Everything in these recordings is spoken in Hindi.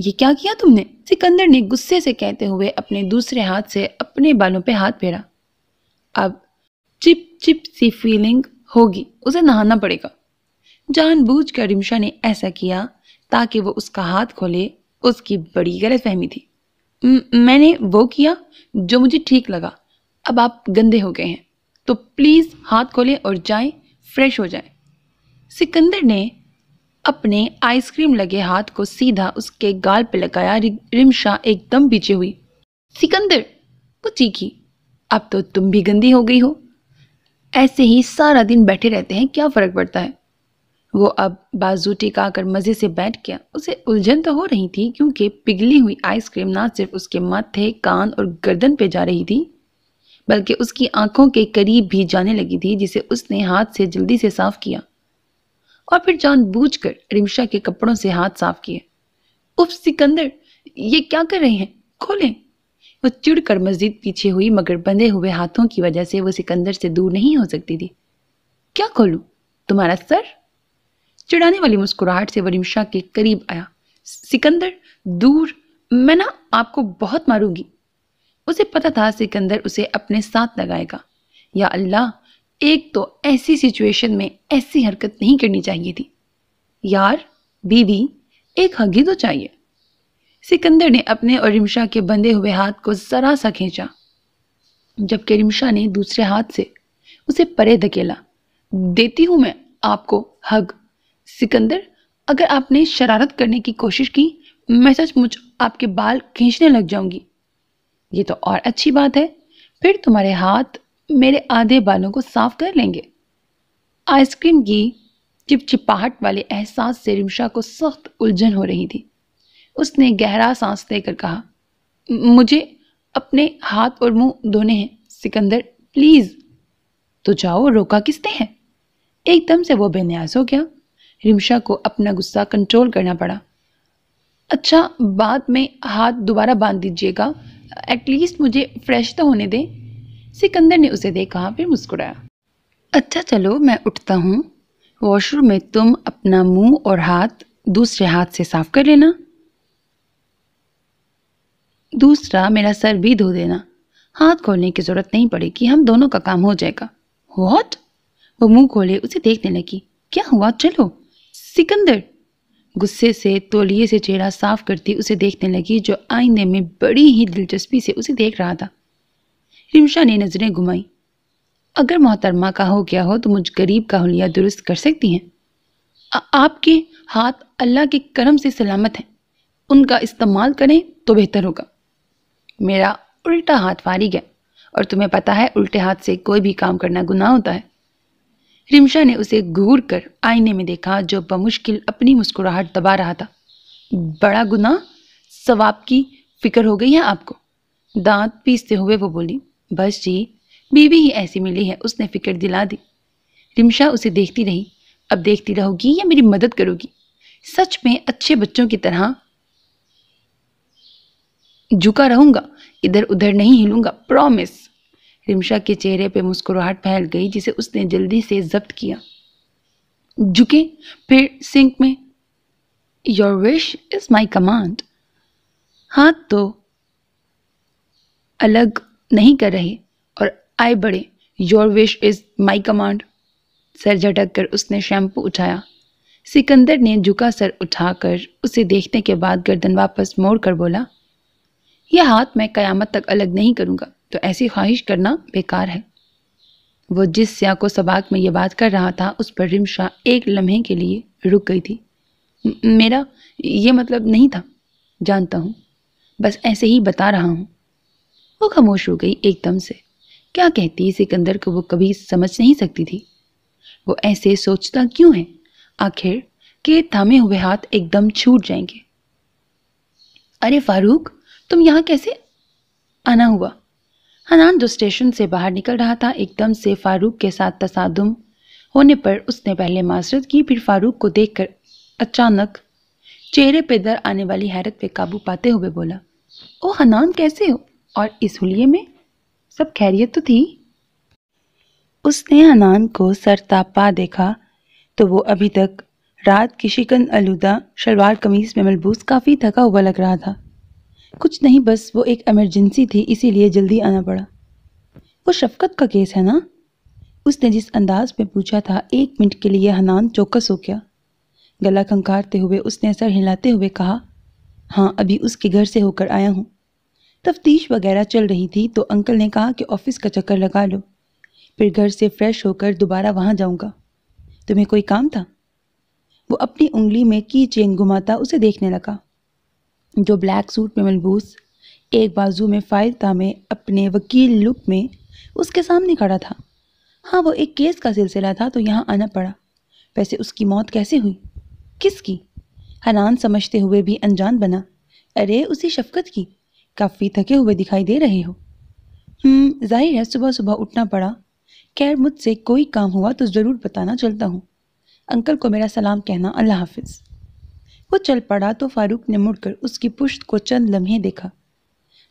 ये क्या किया तुमने सिकंदर ने गुस्से से कहते हुए अपने दूसरे हाथ से अपने बालों पे हाथ फेरा अब चिप चिप सी फीलिंग होगी उसे नहाना पड़ेगा जानबूझ कर रिमशा ने ऐसा किया ताकि वो उसका हाथ खोले उसकी बड़ी गलत फहमी थी मैंने वो किया जो मुझे ठीक लगा अब आप गंदे हो गए हैं तो प्लीज़ हाथ खोलें और जाए फ्रेश हो जाए सिकंदर ने अपने आइसक्रीम लगे हाथ को सीधा उसके गाल पर लगाया रिमशा एकदम पीछे हुई सिकंदर वो चीखी अब तो तुम भी गंदी हो गई हो ऐसे ही सारा दिन बैठे रहते हैं क्या फ़र्क पड़ता है वो अब बाजू टिकाकर मज़े से बैठ गया उसे उलझन तो हो रही थी क्योंकि पिघली हुई आइसक्रीम ना सिर्फ उसके माथे कान और गर्दन पे जा रही थी बल्कि उसकी आंखों के करीब भी जाने लगी थी जिसे उसने हाथ से जल्दी से साफ किया और फिर जानबूझकर रिमशा के कपड़ों से हाथ साफ किए उफ सिकंदर ये क्या कर रहे हैं खोलें वो चिड़कर मस्जिद पीछे हुई मगर बंधे हुए हाथों की वजह से वो सिकंदर से दूर नहीं हो सकती थी क्या खोलूं तुम्हारा सर चिड़ाने वाली मुस्कुराहट से वो रिमशा के करीब आया सिकंदर दूर मैं ना आपको बहुत मारूंगी उसे पता था सिकंदर उसे अपने साथ लगाएगा या अल्लाह एक तो ऐसी सिचुएशन में ऐसी हरकत नहीं करनी चाहिए थी यार बीवी एक हगी तो चाहिए सिकंदर ने अपने और रिमशा के बंधे हुए हाथ को जरा सा खींचा जबकि रिमशा ने दूसरे हाथ से उसे परे धकेला देती हूं मैं आपको हग सिकंदर अगर आपने शरारत करने की कोशिश की मैं सचमुच आपके बाल खींचने लग जाऊंगी ये तो और अच्छी बात है फिर तुम्हारे हाथ मेरे आधे बालों को साफ कर लेंगे आइसक्रीम की चिपचिपाहट वाले एहसास से रिमशा को सख्त उलझन हो रही थी उसने गहरा सांस लेकर कहा मुझे अपने हाथ और मुंह धोने हैं सिकंदर प्लीज़ तो जाओ रोका किसने है एकदम से वो बेन्यास हो गया रिमशा को अपना गुस्सा कंट्रोल करना पड़ा अच्छा बाद में हाथ दोबारा बांध दीजिएगा एटलीस्ट मुझे फ्रेश तो होने दें सिकंदर ने उसे देखा फिर मुस्कुराया अच्छा चलो मैं उठता हूँ वॉशरूम में तुम अपना मुंह और हाथ दूसरे हाथ से साफ कर लेना दूसरा मेरा सर भी धो देना हाथ खोलने की ज़रूरत नहीं पड़ेगी हम दोनों का काम हो जाएगा वॉट वो मुंह खोले उसे देखने लगी क्या हुआ चलो सिकंदर गुस्से से तोलिए से चेहरा साफ करती उसे देखने लगी जो आईने में बड़ी ही दिलचस्पी से उसे देख रहा था रिमशा ने नज़रें घुमाई अगर मोहतरमा का हो गया हो तो मुझ गरीब का हलिया दुरुस्त कर सकती हैं आपके हाथ अल्लाह के करम से सलामत हैं उनका इस्तेमाल करें तो बेहतर होगा मेरा उल्टा हाथ फारिग है और तुम्हें पता है उल्टे हाथ से कोई भी काम करना गुनाह होता है रिमशा ने उसे घूर कर आईने में देखा जो बमुश्किल अपनी मुस्कुराहट दबा रहा था बड़ा गुनाह सवाब की फिक्र हो गई है आपको दांत पीसते हुए वो बोली बस जी बीवी ही ऐसी मिली है उसने फिक्र दिला दी रिमशा उसे देखती रही अब देखती रहोगी या मेरी मदद करोगी सच में अच्छे बच्चों की तरह झुका रहूंगा इधर उधर नहीं हिलूंगा प्रॉमिस रिमशा के चेहरे पे मुस्कुराहट फैल गई जिसे उसने जल्दी से जब्त किया झुके फिर सिंक में your wish is my command हाथ तो अलग नहीं कर रहे और आए बड़े your wish is my command सर झटक कर उसने शैम्पू उठाया सिकंदर ने झुका सर उठाकर उसे देखने के बाद गर्दन वापस मोड़ कर बोला यह हाथ मैं कयामत तक अलग नहीं करूँगा तो ऐसी ख्वाहिश करना बेकार है वो जिस सिया को सबाक में ये बात कर रहा था उस पर रिमशा एक लम्हे के लिए रुक गई थी मेरा ये मतलब नहीं था जानता हूँ बस ऐसे ही बता रहा हूँ वो खामोश हो गई एकदम से क्या कहती सिकंदर को वो कभी समझ नहीं सकती थी वो ऐसे सोचता क्यों है आखिर के थामे हुए हाथ एकदम छूट जाएंगे अरे फारूक तुम यहाँ कैसे आना हुआ हनान जो स्टेशन से बाहर निकल रहा था एकदम से फारूक के साथ तसादुम होने पर उसने पहले मासरत की फिर फारूक को देखकर अचानक चेहरे पे दर आने वाली हैरत पे काबू पाते हुए बोला ओ हनान कैसे हो और इस हुलिये में सब खैरियत तो थी उसने हनान को सरतापा देखा तो वो अभी तक रात की शिकन आलूदा शलवार कमीज में मलबूस काफ़ी थका हुआ लग रहा था कुछ नहीं बस वो एक एमरजेंसी थी इसीलिए जल्दी आना पड़ा वो शफकत का केस है ना उसने जिस अंदाज में पूछा था एक मिनट के लिए हनान चौकस हो गया गला खंकारते हुए उसने सर हिलाते हुए कहा हाँ अभी उसके घर से होकर आया हूँ तफ्तीश वगैरह चल रही थी तो अंकल ने कहा कि ऑफिस का चक्कर लगा लो फिर घर से फ्रेश होकर दोबारा वहाँ जाऊँगा तुम्हें कोई काम था वो अपनी उंगली में की चेन घुमाता उसे देखने लगा जो ब्लैक सूट में मलबूस एक बाजू में फाइल में अपने वकील लुक में उसके सामने खड़ा था हाँ वो एक केस का सिलसिला था तो यहाँ आना पड़ा वैसे उसकी मौत कैसे हुई किसकी हनान समझते हुए भी अनजान बना अरे उसी शफकत की काफ़ी थके हुए दिखाई दे रहे हो हम्म, जाहिर है सुबह सुबह उठना पड़ा खैर मुझसे कोई काम हुआ तो ज़रूर बताना चलता हूँ अंकल को मेरा सलाम कहना अल्लाह हाफिज वो चल पड़ा तो फारूक ने मुड़कर उसकी पुश्त को चंद लम्हे देखा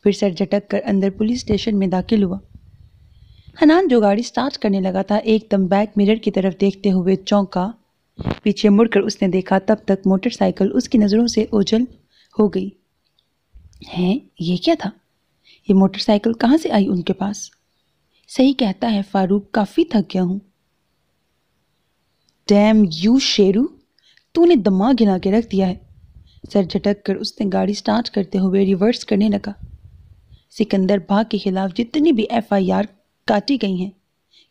फिर सर झटक कर अंदर पुलिस स्टेशन में दाखिल हुआ हनान जो गाड़ी स्टार्ट करने लगा था एकदम बैक मिरर की तरफ देखते हुए चौंका पीछे मुड़कर उसने देखा तब तक मोटरसाइकिल उसकी नज़रों से ओझल हो गई हैं ये क्या था ये मोटरसाइकिल कहाँ से आई उनके पास सही कहता है फारूक काफ़ी थक गया हूँ डैम यू शेरू तूने दमा गिना के रख दिया है सर झटक कर उसने गाड़ी स्टार्ट करते हुए रिवर्स करने लगा सिकंदर भाग के खिलाफ जितनी भी एफआईआर काटी गई हैं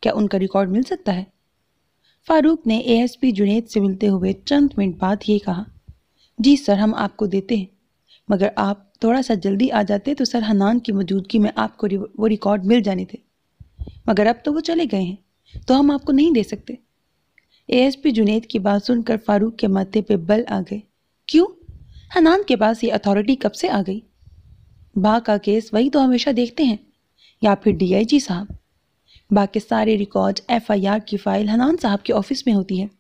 क्या उनका रिकॉर्ड मिल सकता है फारूक ने एएसपी जुनेद से मिलते हुए चंद मिनट बाद ये कहा जी सर हम आपको देते हैं मगर आप थोड़ा सा जल्दी आ जाते तो सर हनान की मौजूदगी में आपको वो रिकॉर्ड मिल जाने थे मगर अब तो वो चले गए हैं तो हम आपको नहीं दे सकते एएसपी जुनेद की बात सुनकर फारूक के माथे पे बल आ गए क्यों हनान के पास ये अथॉरिटी कब से आ गई बा का केस वही तो हमेशा देखते हैं या फिर डीआईजी साहब बाकी सारे रिकॉर्ड एफआईआर की फ़ाइल हनान साहब के ऑफिस में होती है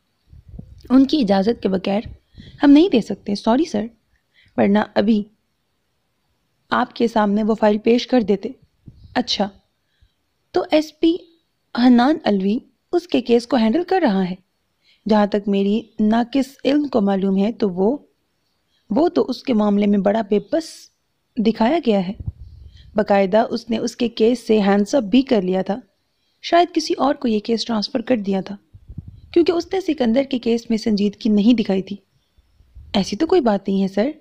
उनकी इजाज़त के बगैर हम नहीं दे सकते सॉरी सर वरना अभी आपके सामने वो फाइल पेश कर देते अच्छा तो एसपी हनान अलवी उसके केस को हैंडल कर रहा है जहाँ तक मेरी नाकिस इल्म को मालूम है तो वो वो तो उसके मामले में बड़ा बेबस दिखाया गया है बाकायदा उसने उसके केस से हैंडसअप भी कर लिया था शायद किसी और को ये केस ट्रांसफ़र कर दिया था क्योंकि उसने सिकंदर के केस में संजीदगी नहीं दिखाई थी ऐसी तो कोई बात नहीं है सर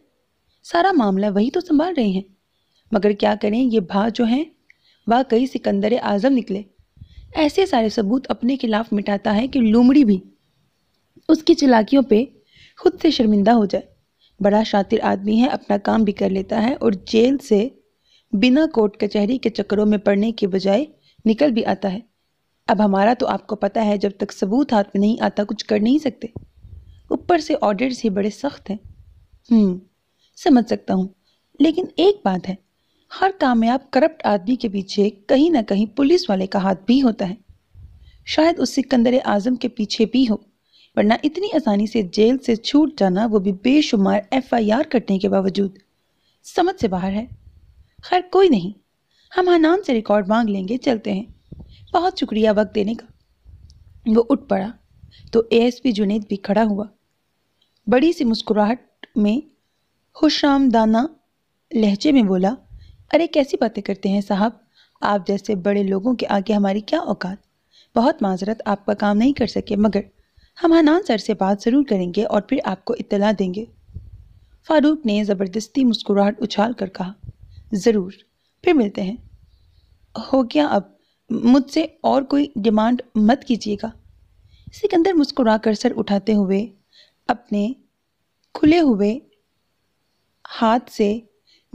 सारा मामला वही तो संभाल रहे हैं मगर क्या करें ये भा जो हैं कई सिकंदर आज़म निकले ऐसे सारे सबूत अपने खिलाफ मिटाता है कि लूमड़ी भी उसकी चलाकियों पे खुद से शर्मिंदा हो जाए बड़ा शातिर आदमी है अपना काम भी कर लेता है और जेल से बिना कोर्ट कचहरी के, के चक्करों में पड़ने के बजाय निकल भी आता है अब हमारा तो आपको पता है जब तक सबूत हाथ में नहीं आता कुछ कर नहीं सकते ऊपर से ऑडिट्स ही बड़े सख्त हैं हम्म। समझ सकता हूँ लेकिन एक बात है हर कामयाब करप्ट आदमी के पीछे कहीं ना कहीं पुलिस वाले का हाथ भी होता है शायद उस सिकंदर आजम के पीछे भी हो वरना इतनी आसानी से जेल से छूट जाना वो भी बेशुमार एफआईआर कटने के बावजूद समझ से बाहर है खैर कोई नहीं हम हनान हाँ से रिकॉर्ड मांग लेंगे चलते हैं बहुत शुक्रिया वक्त देने का वो उठ पड़ा तो एएसपी जुनेद भी खड़ा हुआ बड़ी सी मुस्कुराहट में दाना लहजे में बोला अरे कैसी बातें करते हैं साहब आप जैसे बड़े लोगों के आगे हमारी क्या औकात बहुत माजरत आपका काम नहीं कर सके मगर हम हनान सर से बात ज़रूर करेंगे और फिर आपको इतला देंगे फारूक ने ज़बरदस्ती मुस्कुराहट उछाल कर कहा ज़रूर फिर मिलते हैं हो गया अब मुझसे और कोई डिमांड मत कीजिएगा सिकंदर मुस्कुरा कर सर उठाते हुए अपने खुले हुए हाथ से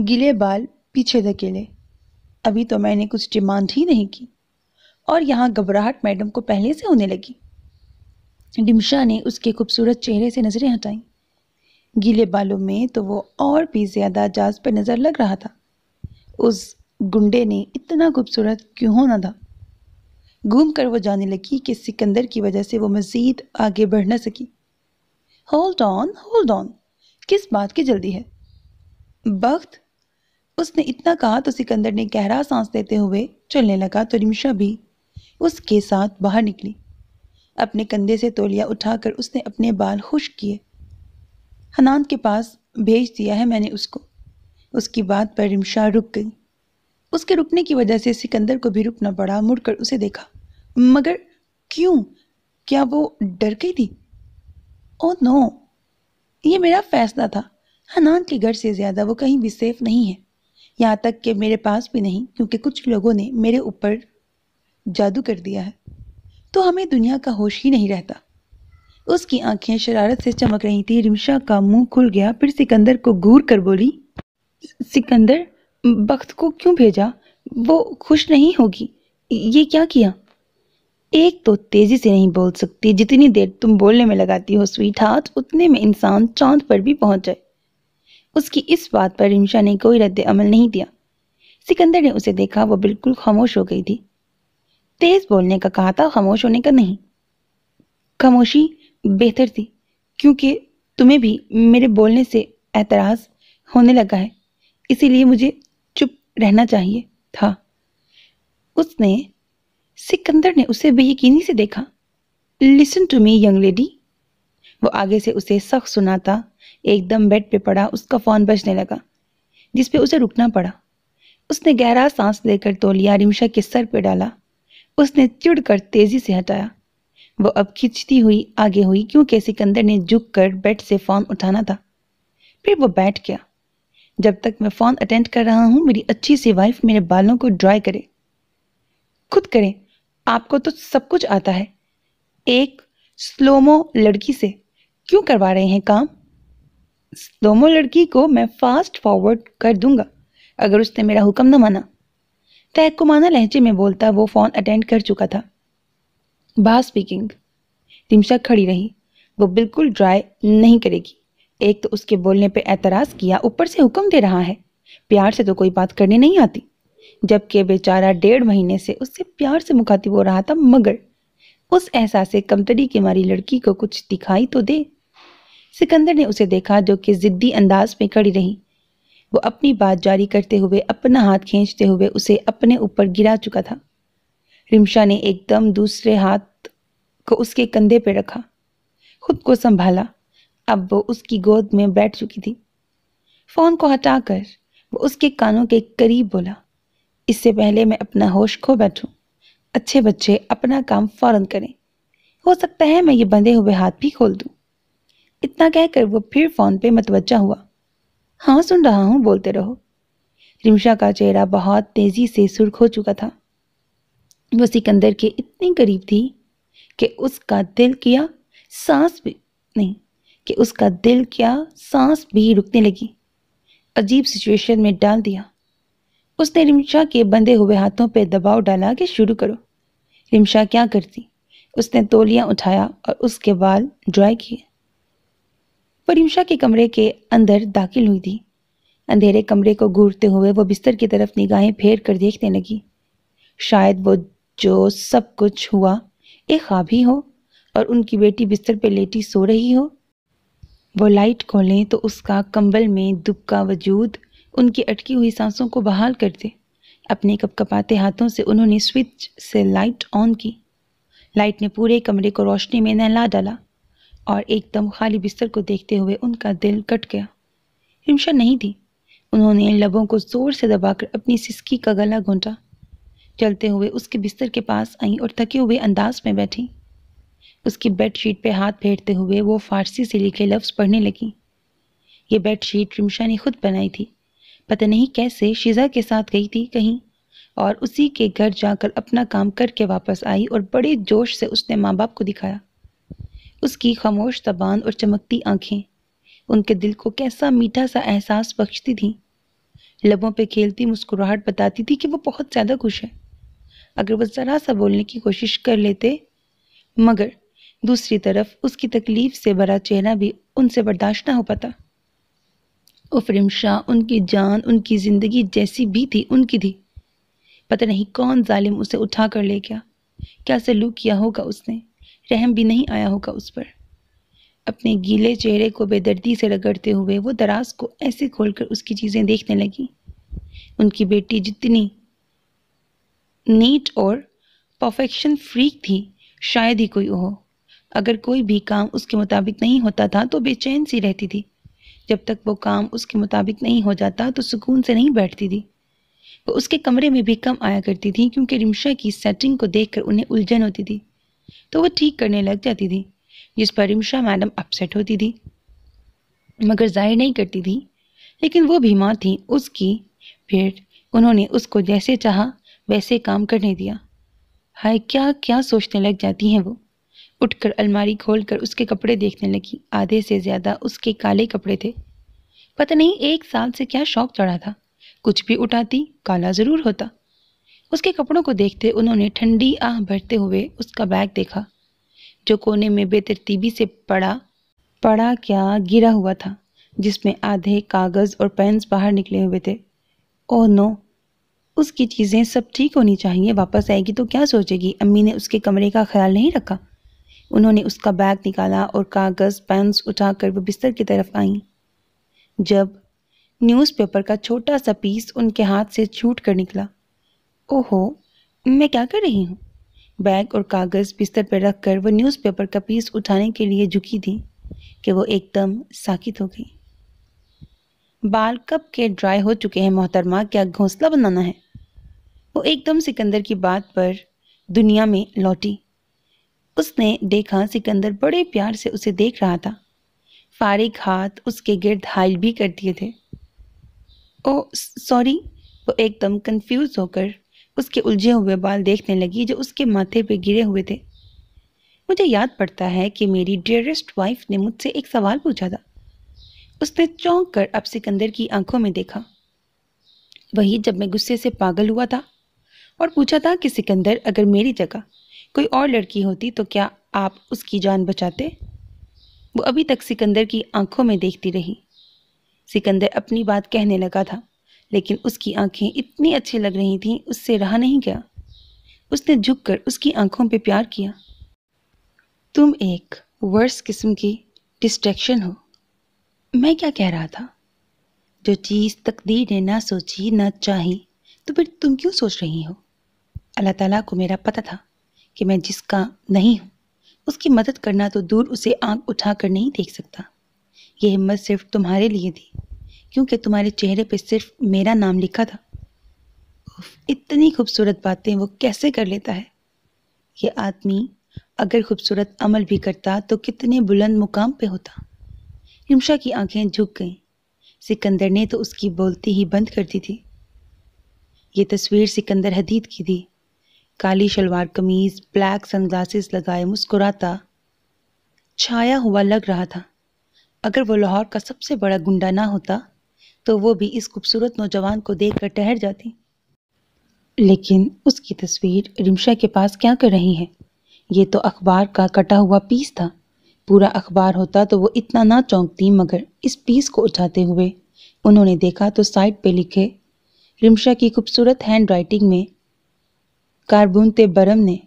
गीले बाल पीछे धकेले अभी तो मैंने कुछ डिमांड ही नहीं की और यहाँ घबराहट मैडम को पहले से होने लगी डिमशा ने उसके खूबसूरत चेहरे से नज़रें हटाईं गीले बालों में तो वो और भी ज़्यादा जाज पर नज़र लग रहा था उस गुंडे ने इतना खूबसूरत क्यों होना था घूम कर वो जाने लगी कि सिकंदर की वजह से वो मज़ीद आगे बढ़ न सकी होल्ड ऑन होल्ड ऑन किस बात की जल्दी है बख्त उसने इतना कहा तो सिकंदर ने गहरा सांस लेते हुए चलने लगा तो रिमशा भी उसके साथ बाहर निकली अपने कंधे से तोलिया उठाकर उसने अपने बाल खुश किए हनान के पास भेज दिया है मैंने उसको उसकी बात पर रिमशा रुक गई उसके रुकने की वजह से सिकंदर को भी रुकना पड़ा मुड़कर उसे देखा मगर क्यों क्या वो डर गई थी ओ नो ये मेरा फैसला था हनान के घर से ज़्यादा वो कहीं भी सेफ नहीं है यहाँ तक कि मेरे पास भी नहीं क्योंकि कुछ लोगों ने मेरे ऊपर जादू कर दिया है तो हमें दुनिया का होश ही नहीं रहता उसकी आंखें शरारत से चमक रही थी रिमशा का मुंह खुल गया फिर सिकंदर को घूर कर बोली सिकंदर बख्त को क्यों भेजा वो खुश नहीं होगी ये क्या किया एक तो तेजी से नहीं बोल सकती जितनी देर तुम बोलने में लगाती हो स्वीट हार्ट उतने में इंसान चांद पर भी पहुंच जाए उसकी इस बात पर रिमशा ने कोई रद्द अमल नहीं दिया सिकंदर ने उसे देखा वो बिल्कुल खामोश हो गई थी तेज बोलने का कहा था खामोश होने का नहीं खामोशी बेहतर थी क्योंकि तुम्हें भी मेरे बोलने से एतराज़ होने लगा है इसीलिए मुझे चुप रहना चाहिए था उसने सिकंदर ने उसे बेयकीनी से देखा listen to me young lady वो आगे से उसे सख्त सुनाता एकदम बेड पे पड़ा उसका फ़ोन बजने लगा जिस पे उसे रुकना पड़ा उसने गहरा सांस लेकर तोलिया रिमशा के सर पे डाला उसने चिड़ कर तेज़ी से हटाया वो अब खिंचती हुई आगे हुई क्योंकि सिकंदर ने झुक कर बेड से फ़ोन उठाना था फिर वो बैठ गया जब तक मैं फ़ोन अटेंड कर रहा हूँ मेरी अच्छी सी वाइफ मेरे बालों को ड्राई करे खुद करें आपको तो सब कुछ आता है एक स्लोमो लड़की से क्यों करवा रहे हैं काम दोनों लड़की को मैं फास्ट फॉरवर्ड कर दूंगा अगर उसने मेरा हुक्म न माना तैक को माना लहजे में बोलता वो फ़ोन अटेंड कर चुका था बात स्पीकिंग तिमशा खड़ी रही वो बिल्कुल ड्राई नहीं करेगी एक तो उसके बोलने पे एतराज़ किया ऊपर से हुक्म दे रहा है प्यार से तो कोई बात करने नहीं आती जबकि बेचारा डेढ़ महीने से उससे प्यार से मुखातिब हो रहा था मगर उस एहसास कमतरी की मारी लड़की को कुछ दिखाई तो दे सिकंदर ने उसे देखा जो कि ज़िद्दी अंदाज में खड़ी रही वो अपनी बात जारी करते हुए अपना हाथ खींचते हुए उसे अपने ऊपर गिरा चुका था रिमशा ने एकदम दूसरे हाथ को उसके कंधे पर रखा खुद को संभाला अब वो उसकी गोद में बैठ चुकी थी फ़ोन को हटाकर वो उसके कानों के करीब बोला इससे पहले मैं अपना होश खो बैठूं। अच्छे बच्चे अपना काम फ़ौरन करें हो सकता है मैं ये बंधे हुए हाथ भी खोल दूं। इतना कहकर वह फिर फोन पे मतवजा हुआ हाँ सुन रहा हूँ बोलते रहो रिमशा का चेहरा बहुत तेज़ी से सुर्ख हो चुका था वह सिकंदर के इतने करीब थी कि उसका दिल किया सांस भी नहीं कि उसका दिल क्या सांस भी रुकने लगी अजीब सिचुएशन में डाल दिया उसने रिमशा के बंधे हुए हाथों पर दबाव डाला कि शुरू करो रिमशा क्या करती उसने तोलियाँ उठाया और उसके बाल ड्राई किए परिमशा के कमरे के अंदर दाखिल हुई थी अंधेरे कमरे को घूरते हुए वो बिस्तर की तरफ निगाहें फेर कर देखने लगी शायद वो जो सब कुछ हुआ एक खाब ही हो और उनकी बेटी बिस्तर पर लेटी सो रही हो वो लाइट खोलें तो उसका कंबल में दुबका वजूद उनकी अटकी हुई सांसों को बहाल कर दे अपने कपकपाते हाथों से उन्होंने स्विच से लाइट ऑन की लाइट ने पूरे कमरे को रोशनी में नहला डाला और एकदम खाली बिस्तर को देखते हुए उनका दिल कट गया हिमशा नहीं थी उन्होंने लबों को ज़ोर से दबाकर अपनी सिसकी का गला घोंटा चलते हुए उसके बिस्तर के पास आई और थके हुए अंदाज में बैठी उसकी बेडशीट पे हाथ फेरते हुए वो फारसी से लिखे लफ्ज़ पढ़ने लगी ये बेडशीट रिमशा ने खुद बनाई थी पता नहीं कैसे शिजा के साथ गई थी कहीं और उसी के घर जाकर अपना काम करके वापस आई और बड़े जोश से उसने माँ बाप को दिखाया उसकी खामोश जबान और चमकती आंखें उनके दिल को कैसा मीठा सा एहसास बख्शती थी लबों पे खेलती मुस्कुराहट बताती थी कि वो बहुत ज़्यादा खुश है अगर वो ज़रा सा बोलने की कोशिश कर लेते मगर दूसरी तरफ उसकी तकलीफ से भरा चेहरा भी उनसे बर्दाश्त ना हो पाता उफरिम शाह उनकी जान उनकी ज़िंदगी जैसी भी थी उनकी थी पता नहीं कौन जालिम उसे उठा कर ले गया क्या सलूक किया होगा उसने रहम भी नहीं आया होगा उस पर अपने गीले चेहरे को बेदर्दी से रगड़ते हुए वो दराज को ऐसे खोलकर उसकी चीज़ें देखने लगी उनकी बेटी जितनी नीट और परफेक्शन फ्रीक थी शायद ही कोई हो अगर कोई भी काम उसके मुताबिक नहीं होता था तो बेचैन सी रहती थी जब तक वो काम उसके मुताबिक नहीं हो जाता तो सुकून से नहीं बैठती थी वो उसके कमरे में भी कम आया करती थी क्योंकि रिमशा की सेटिंग को देखकर उन्हें उलझन होती थी तो वो ठीक करने लग जाती थी जिस पर रिमशा मैडम अपसेट होती थी मगर जाहिर नहीं करती थी लेकिन वो भी माँ थी उसकी फिर उन्होंने उसको जैसे चाहा वैसे काम करने दिया हाय क्या क्या सोचने लग जाती हैं वो उठकर अलमारी खोलकर उसके कपड़े देखने लगी आधे से ज़्यादा उसके काले कपड़े थे पता नहीं एक साल से क्या शौक चढ़ा था कुछ भी उठाती काला ज़रूर होता उसके कपड़ों को देखते उन्होंने ठंडी आह भरते हुए उसका बैग देखा जो कोने में बेतरतीबी से पड़ा पड़ा क्या गिरा हुआ था जिसमें आधे कागज़ और पेन्स बाहर निकले हुए थे ओह नो उसकी चीज़ें सब ठीक होनी चाहिए वापस आएगी तो क्या सोचेगी अम्मी ने उसके कमरे का ख्याल नहीं रखा उन्होंने उसका बैग निकाला और कागज़ पेन्स उठाकर वो बिस्तर की तरफ आई जब न्यूज़पेपर का छोटा सा पीस उनके हाथ से छूट कर निकला ओहो मैं क्या कर रही हूँ बैग और कागज़ बिस्तर पर रख कर वह न्यूज़पेपर का पीस उठाने के लिए झुकी थी कि वो एकदम साकित हो गई बाल कब के ड्राई हो चुके हैं मोहतरमा क्या घोंसला बनाना है वो एकदम सिकंदर की बात पर दुनिया में लौटी उसने देखा सिकंदर बड़े प्यार से उसे देख रहा था फारिक हाथ उसके गिरद हाइल भी कर दिए थे ओ सॉरी वो एकदम कंफ्यूज होकर उसके उलझे हुए बाल देखने लगी जो उसके माथे पे गिरे हुए थे मुझे याद पड़ता है कि मेरी डियरेस्ट वाइफ ने मुझसे एक सवाल पूछा था उसने चौंक कर अब सिकंदर की आंखों में देखा वही जब मैं गुस्से से पागल हुआ था और पूछा था कि सिकंदर अगर मेरी जगह कोई और लड़की होती तो क्या आप उसकी जान बचाते वो अभी तक सिकंदर की आंखों में देखती रही सिकंदर अपनी बात कहने लगा था लेकिन उसकी आंखें इतनी अच्छी लग रही थीं उससे रहा नहीं गया उसने झुककर उसकी आंखों पे प्यार किया तुम एक वर्स किस्म की डिस्ट्रैक्शन हो मैं क्या कह रहा था जो चीज़ तकदीर ने ना सोची ना चाही तो फिर तुम क्यों सोच रही हो अल्लाह ताला को मेरा पता था कि मैं जिसका नहीं हूँ उसकी मदद करना तो दूर उसे आंख उठाकर नहीं देख सकता ये हिम्मत सिर्फ तुम्हारे लिए थी क्योंकि तुम्हारे चेहरे पे सिर्फ मेरा नाम लिखा था इतनी खूबसूरत बातें वो कैसे कर लेता है ये आदमी अगर खूबसूरत अमल भी करता तो कितने बुलंद मुकाम पे होता हिमशा की आंखें झुक गईं सिकंदर ने तो उसकी बोलती ही बंद कर दी थी ये तस्वीर सिकंदर हदीद की थी काली शलवार कमीज ब्लैक सनग्लासेस लगाए मुस्कुराता छाया हुआ लग रहा था अगर वो लाहौर का सबसे बड़ा गुंडा ना होता तो वो भी इस खूबसूरत नौजवान को देख कर ठहर जाती लेकिन उसकी तस्वीर रिमशा के पास क्या कर रही है ये तो अखबार का कटा हुआ पीस था पूरा अखबार होता तो वो इतना ना चौंकती मगर इस पीस को उठाते हुए उन्होंने देखा तो साइड पे लिखे रिमशा की खूबसूरत हैंड राइटिंग में कारबुनते बरम ने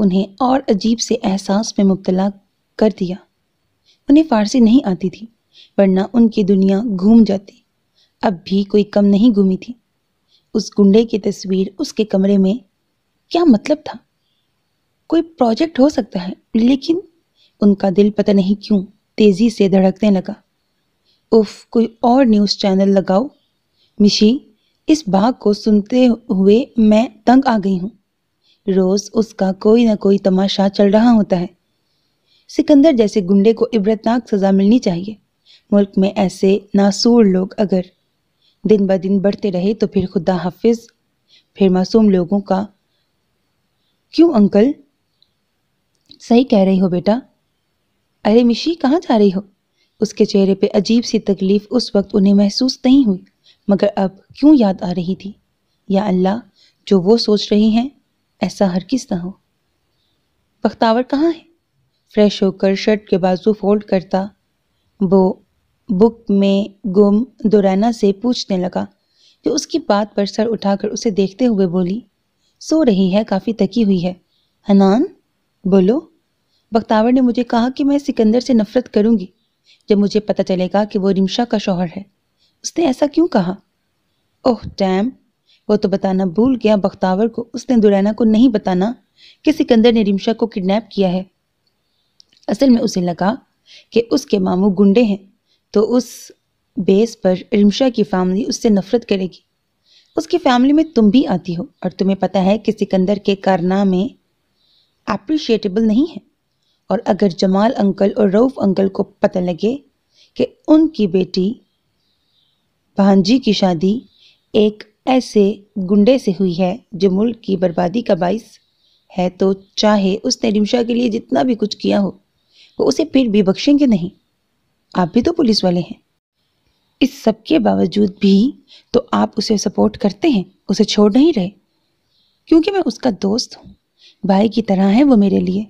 उन्हें और अजीब से एहसास में मुबतला कर दिया उन्हें फ़ारसी नहीं आती थी वरना उनकी दुनिया घूम जाती अब भी कोई कम नहीं घूमी थी उस गुंडे की तस्वीर उसके कमरे में क्या मतलब था कोई प्रोजेक्ट हो सकता है लेकिन उनका दिल पता नहीं क्यों तेज़ी से धड़कने लगा उफ कोई और न्यूज़ चैनल लगाओ मिशी इस बाग को सुनते हुए मैं तंग आ गई हूँ रोज़ उसका कोई ना कोई तमाशा चल रहा होता है सिकंदर जैसे गुंडे को इबरतनाक सज़ा मिलनी चाहिए मुल्क में ऐसे नासूर लोग अगर दिन ब दिन बढ़ते रहे तो फिर खुदा हाफिज फिर मासूम लोगों का क्यों अंकल सही कह रही हो बेटा अरे मिशी कहाँ जा रही हो उसके चेहरे पे अजीब सी तकलीफ़ उस वक्त उन्हें महसूस नहीं हुई मगर अब क्यों याद आ रही थी या अल्लाह जो वो सोच रही हैं ऐसा हर किस ना हो पख्तावर कहाँ है फ्रेश होकर शर्ट के बाजू फोल्ड करता वो बुक में गुम दुराना से पूछने लगा जो उसकी बात पर सर उठाकर उसे देखते हुए बोली सो रही है काफ़ी तकी हुई है हनान बोलो बख्तावर ने मुझे कहा कि मैं सिकंदर से नफरत करूंगी जब मुझे पता चलेगा कि वो रिमशा का शौहर है उसने ऐसा क्यों कहा ओह टैम वो तो बताना भूल गया बख्तावर को उसने दुरैना को नहीं बताना कि सिकंदर ने रिमशा को किडनैप किया है असल में उसे लगा कि उसके मामू गुंडे हैं तो उस बेस पर रिमशा की फैमिली उससे नफरत करेगी उसकी फैमिली में तुम भी आती हो और तुम्हें पता है कि सिकंदर के कारनामे अप्रिशिएटेबल नहीं है और अगर जमाल अंकल और रऊफ अंकल को पता लगे कि उनकी बेटी भांजी की शादी एक ऐसे गुंडे से हुई है जो मुल्क की बर्बादी का बाइस है तो चाहे उसने रिमशा के लिए जितना भी कुछ किया हो वो उसे फिर भी बख्शेंगे नहीं आप भी तो पुलिस वाले हैं इस सब के बावजूद भी तो आप उसे सपोर्ट करते हैं उसे छोड़ नहीं रहे क्योंकि मैं उसका दोस्त हूँ भाई की तरह है वो मेरे लिए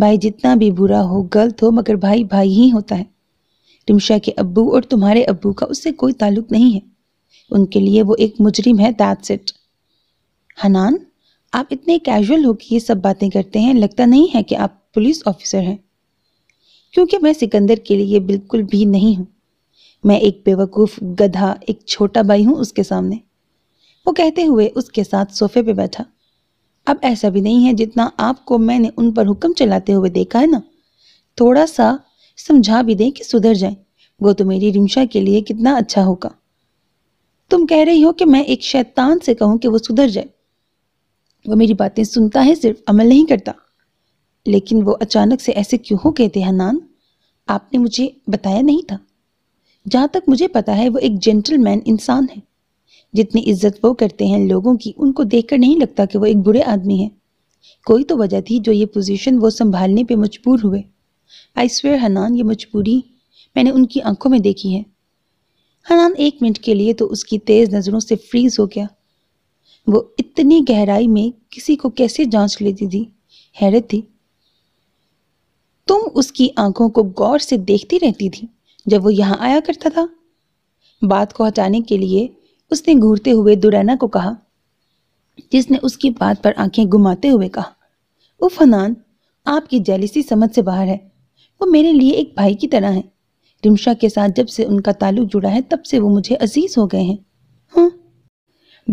भाई जितना भी बुरा हो गलत हो मगर भाई भाई ही होता है रिमशा के अब्बू और तुम्हारे अब्बू का उससे कोई ताल्लुक नहीं है उनके लिए वो एक मुजरिम है दैट्स इट हनान आप इतने कैजुअल हो कि ये सब बातें करते हैं लगता नहीं है कि आप पुलिस ऑफिसर हैं क्योंकि मैं सिकंदर के लिए बिल्कुल भी नहीं हूँ मैं एक बेवकूफ़ गधा एक छोटा भाई हूँ उसके सामने वो कहते हुए उसके साथ सोफे पे बैठा अब ऐसा भी नहीं है जितना आपको मैंने उन पर हुक्म चलाते हुए देखा है ना थोड़ा सा समझा भी दें कि सुधर जाए वो तो मेरी रिमशा के लिए कितना अच्छा होगा तुम कह रही हो कि मैं एक शैतान से कहूँ कि वो सुधर जाए वो मेरी बातें सुनता है सिर्फ अमल नहीं करता लेकिन वो अचानक से ऐसे क्यों हो गए थे हनान आपने मुझे बताया नहीं था जहाँ तक मुझे पता है वो एक जेंटलमैन इंसान है जितनी इज्जत वो करते हैं लोगों की उनको देखकर नहीं लगता कि वो एक बुरे आदमी है कोई तो वजह थी जो ये पोजीशन वो संभालने पे मजबूर हुए आई स्वेयर हनान ये मजबूरी मैंने उनकी आंखों में देखी है हनान एक मिनट के लिए तो उसकी तेज़ नज़रों से फ्रीज हो गया वो इतनी गहराई में किसी को कैसे जांच लेती थी हैरत थी तुम उसकी आंखों को गौर से देखती रहती थी जब वो यहाँ आया करता था बात को हटाने के लिए उसने घूरते हुए दुरैना को कहा जिसने उसकी बात पर आंखें घुमाते हुए कहा उफ आपकी जैलिसी समझ से बाहर है वो मेरे लिए एक भाई की तरह है रिमशा के साथ जब से उनका ताल्लुक जुड़ा है तब से वो मुझे अजीज हो गए हैं हाँ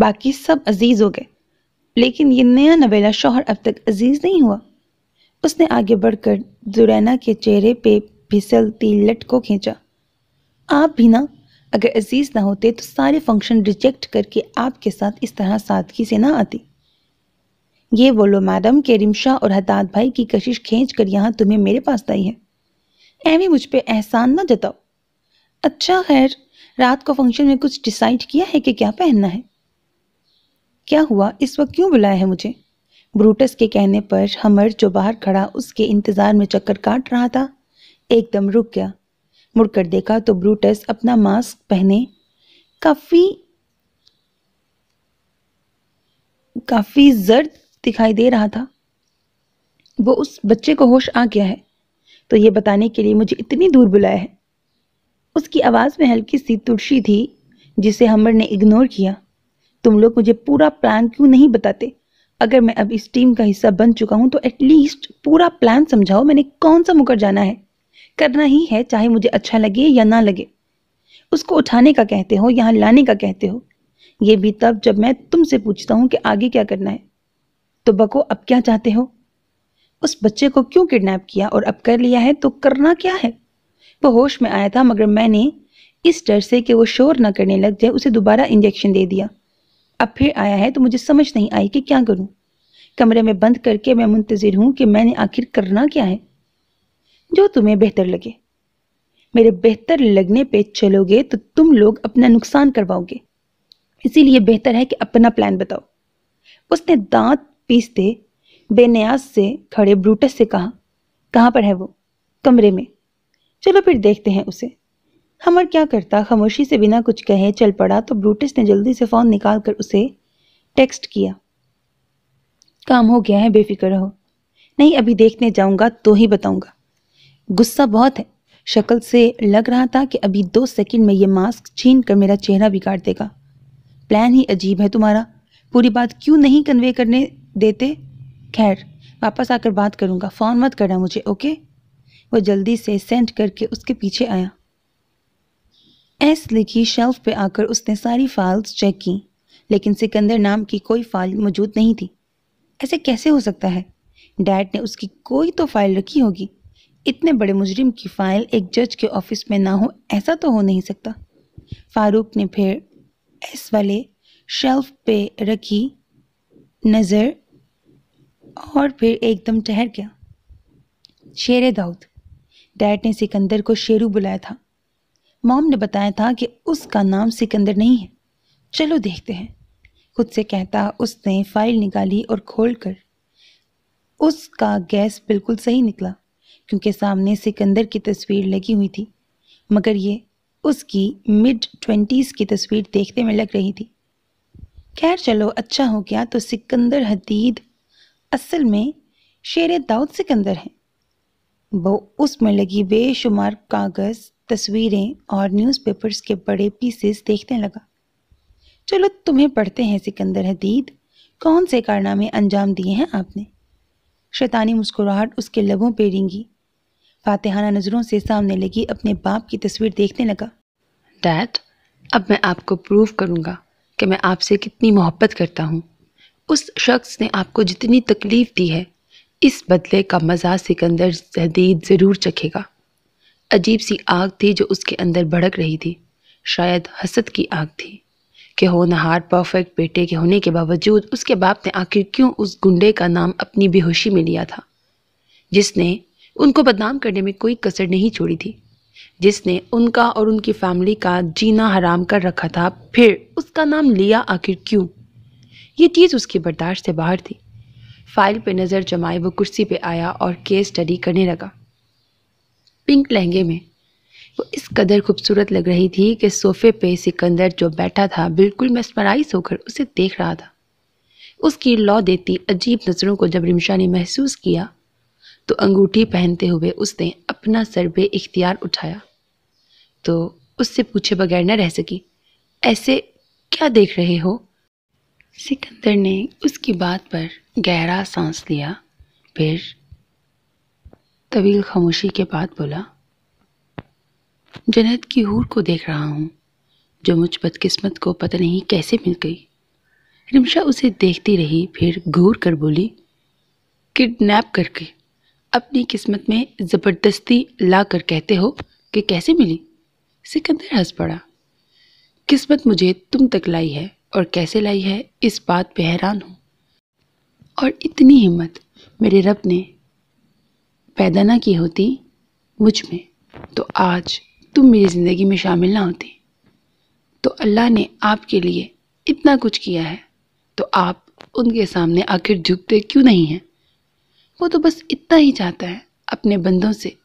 बाकी सब अजीज हो गए लेकिन ये नया नवेला शोहर अब तक अजीज नहीं हुआ उसने आगे बढ़कर जुरैना के चेहरे पे फिसलती लट को खींचा आप भी ना अगर अजीज़ ना होते तो सारे फंक्शन रिजेक्ट करके आपके साथ इस तरह सादगी से ना आती ये बोलो मैडम के रिमशा और हताद भाई की कशिश खींच कर यहाँ तुम्हें मेरे पास आई है एवं मुझ पर एहसान ना जताओ अच्छा खैर रात को फंक्शन में कुछ डिसाइड किया है कि क्या पहनना है क्या हुआ इस वक्त क्यों बुलाया है मुझे ब्रूटस के कहने पर हमर जो बाहर खड़ा उसके इंतज़ार में चक्कर काट रहा था एकदम रुक गया मुड़कर देखा तो ब्रूटस अपना मास्क पहने काफ़ी काफ़ी जर्द दिखाई दे रहा था वो उस बच्चे को होश आ गया है तो ये बताने के लिए मुझे इतनी दूर बुलाया है उसकी आवाज़ में हल्की सी तुर्सी थी जिसे हमर ने इग्नोर किया तुम लोग मुझे पूरा प्लान क्यों नहीं बताते अगर मैं अब इस टीम का हिस्सा बन चुका हूँ तो एटलीस्ट पूरा प्लान समझाओ मैंने कौन सा मुकर जाना है करना ही है चाहे मुझे अच्छा लगे या ना लगे उसको उठाने का कहते हो यहाँ लाने का कहते हो ये भी तब जब मैं तुमसे पूछता हूँ कि आगे क्या करना है तो बको अब क्या चाहते हो उस बच्चे को क्यों किडनैप किया और अब कर लिया है तो करना क्या है वो होश में आया था मगर मैंने इस डर से कि वो शोर ना करने लग जाए उसे दोबारा इंजेक्शन दे दिया अब फिर आया है तो मुझे समझ नहीं आई कि क्या करूं कमरे में बंद करके मैं मुंतजिर हूं कि मैंने आखिर करना क्या है जो तुम्हें बेहतर लगे मेरे बेहतर लगने पे चलोगे तो तुम लोग अपना नुकसान करवाओगे इसीलिए बेहतर है कि अपना प्लान बताओ उसने दांत पीसते बेन्यास से खड़े ब्रूटस से कहा कहां पर है वो कमरे में चलो फिर देखते हैं उसे हमर क्या करता खामोशी से बिना कुछ कहे चल पड़ा तो ब्रूटस ने जल्दी से फ़ोन निकाल कर उसे टेक्स्ट किया काम हो गया है बेफिक्र रहो नहीं अभी देखने जाऊंगा तो ही बताऊंगा गुस्सा बहुत है शक्ल से लग रहा था कि अभी दो सेकंड में ये मास्क छीन कर मेरा चेहरा बिगाड़ देगा प्लान ही अजीब है तुम्हारा पूरी बात क्यों नहीं कन्वे करने देते खैर वापस आकर बात करूँगा फ़ोन मत करना मुझे ओके वो जल्दी से सेंड करके उसके पीछे आया एस लिखी शेल्फ पे आकर उसने सारी फाइल्स चेक की लेकिन सिकंदर नाम की कोई फाइल मौजूद नहीं थी ऐसे कैसे हो सकता है डैड ने उसकी कोई तो फाइल रखी होगी इतने बड़े मुजरिम की फाइल एक जज के ऑफिस में ना हो ऐसा तो हो नहीं सकता फारूक ने फिर एस वाले शेल्फ पे रखी नज़र और फिर एकदम ठहर गया शेर दाऊद डैड ने सिकंदर को शेरू बुलाया था मॉम ने बताया था कि उसका नाम सिकंदर नहीं है चलो देखते हैं खुद से कहता उसने फाइल निकाली और खोल कर उसका गैस बिल्कुल सही निकला क्योंकि सामने सिकंदर की तस्वीर लगी हुई थी मगर ये उसकी मिड ट्वेंटीज़ की तस्वीर देखने में लग रही थी खैर चलो अच्छा हो गया तो सिकंदर हदीद असल में शेर दाऊद सिकंदर हैं वो उसमें लगी बेशुमार कागज़ तस्वीरें और न्यूज़पेपर्स के बड़े पीसेस देखने लगा चलो तुम्हें पढ़ते हैं सिकंदर हदीद कौन से कारनामे अंजाम दिए हैं आपने शैतानी मुस्कुराहट उसके लबों पर रिंगी फातेहाना नज़रों से सामने लगी अपने बाप की तस्वीर देखने लगा डैड अब मैं आपको प्रूव करूँगा कि मैं आपसे कितनी मोहब्बत करता हूँ उस शख्स ने आपको जितनी तकलीफ़ दी है इस बदले का मज़ा सिकंदर जदीद ज़रूर चखेगा अजीब सी आग थी जो उसके अंदर भड़क रही थी शायद हसद की आग थी कि हो नहार परफेक्ट बेटे के होने के बावजूद उसके बाप ने आखिर क्यों उस गुंडे का नाम अपनी बेहोशी में लिया था जिसने उनको बदनाम करने में कोई कसर नहीं छोड़ी थी जिसने उनका और उनकी फैमिली का जीना हराम कर रखा था फिर उसका नाम लिया आखिर क्यों ये चीज़ उसकी बर्दाश्त से बाहर थी फाइल पर नज़र जमाए वो कुर्सी पे आया और केस स्टडी करने लगा पिंक लहंगे में वो इस कदर खूबसूरत लग रही थी कि सोफे पे सिकंदर जो बैठा था बिल्कुल मेस्मराइज होकर उसे देख रहा था उसकी लौ देती अजीब नज़रों को जब रिमशा ने महसूस किया तो अंगूठी पहनते हुए उसने अपना सर बे इख्तियार उठाया तो उससे पूछे बगैर न रह सकी ऐसे क्या देख रहे हो सिकंदर ने उसकी बात पर गहरा सांस लिया फिर तवील खामोशी के बाद बोला जनत की हूर को देख रहा हूँ जो मुझ बदकिस्मत को पता नहीं कैसे मिल गई रिमशा उसे देखती रही फिर घूर कर बोली किडनैप करके अपनी किस्मत में ज़बरदस्ती ला कर कहते हो कि कैसे मिली सिकंदर हंस पड़ा किस्मत मुझे तुम तक लाई है और कैसे लाई है इस बात पे हैरान हूँ और इतनी हिम्मत मेरे रब ने पैदा ना की होती मुझ में तो आज तुम मेरी ज़िंदगी में शामिल ना होती तो अल्लाह ने आपके लिए इतना कुछ किया है तो आप उनके सामने आखिर झुकते क्यों नहीं हैं वो तो बस इतना ही चाहता है अपने बंदों से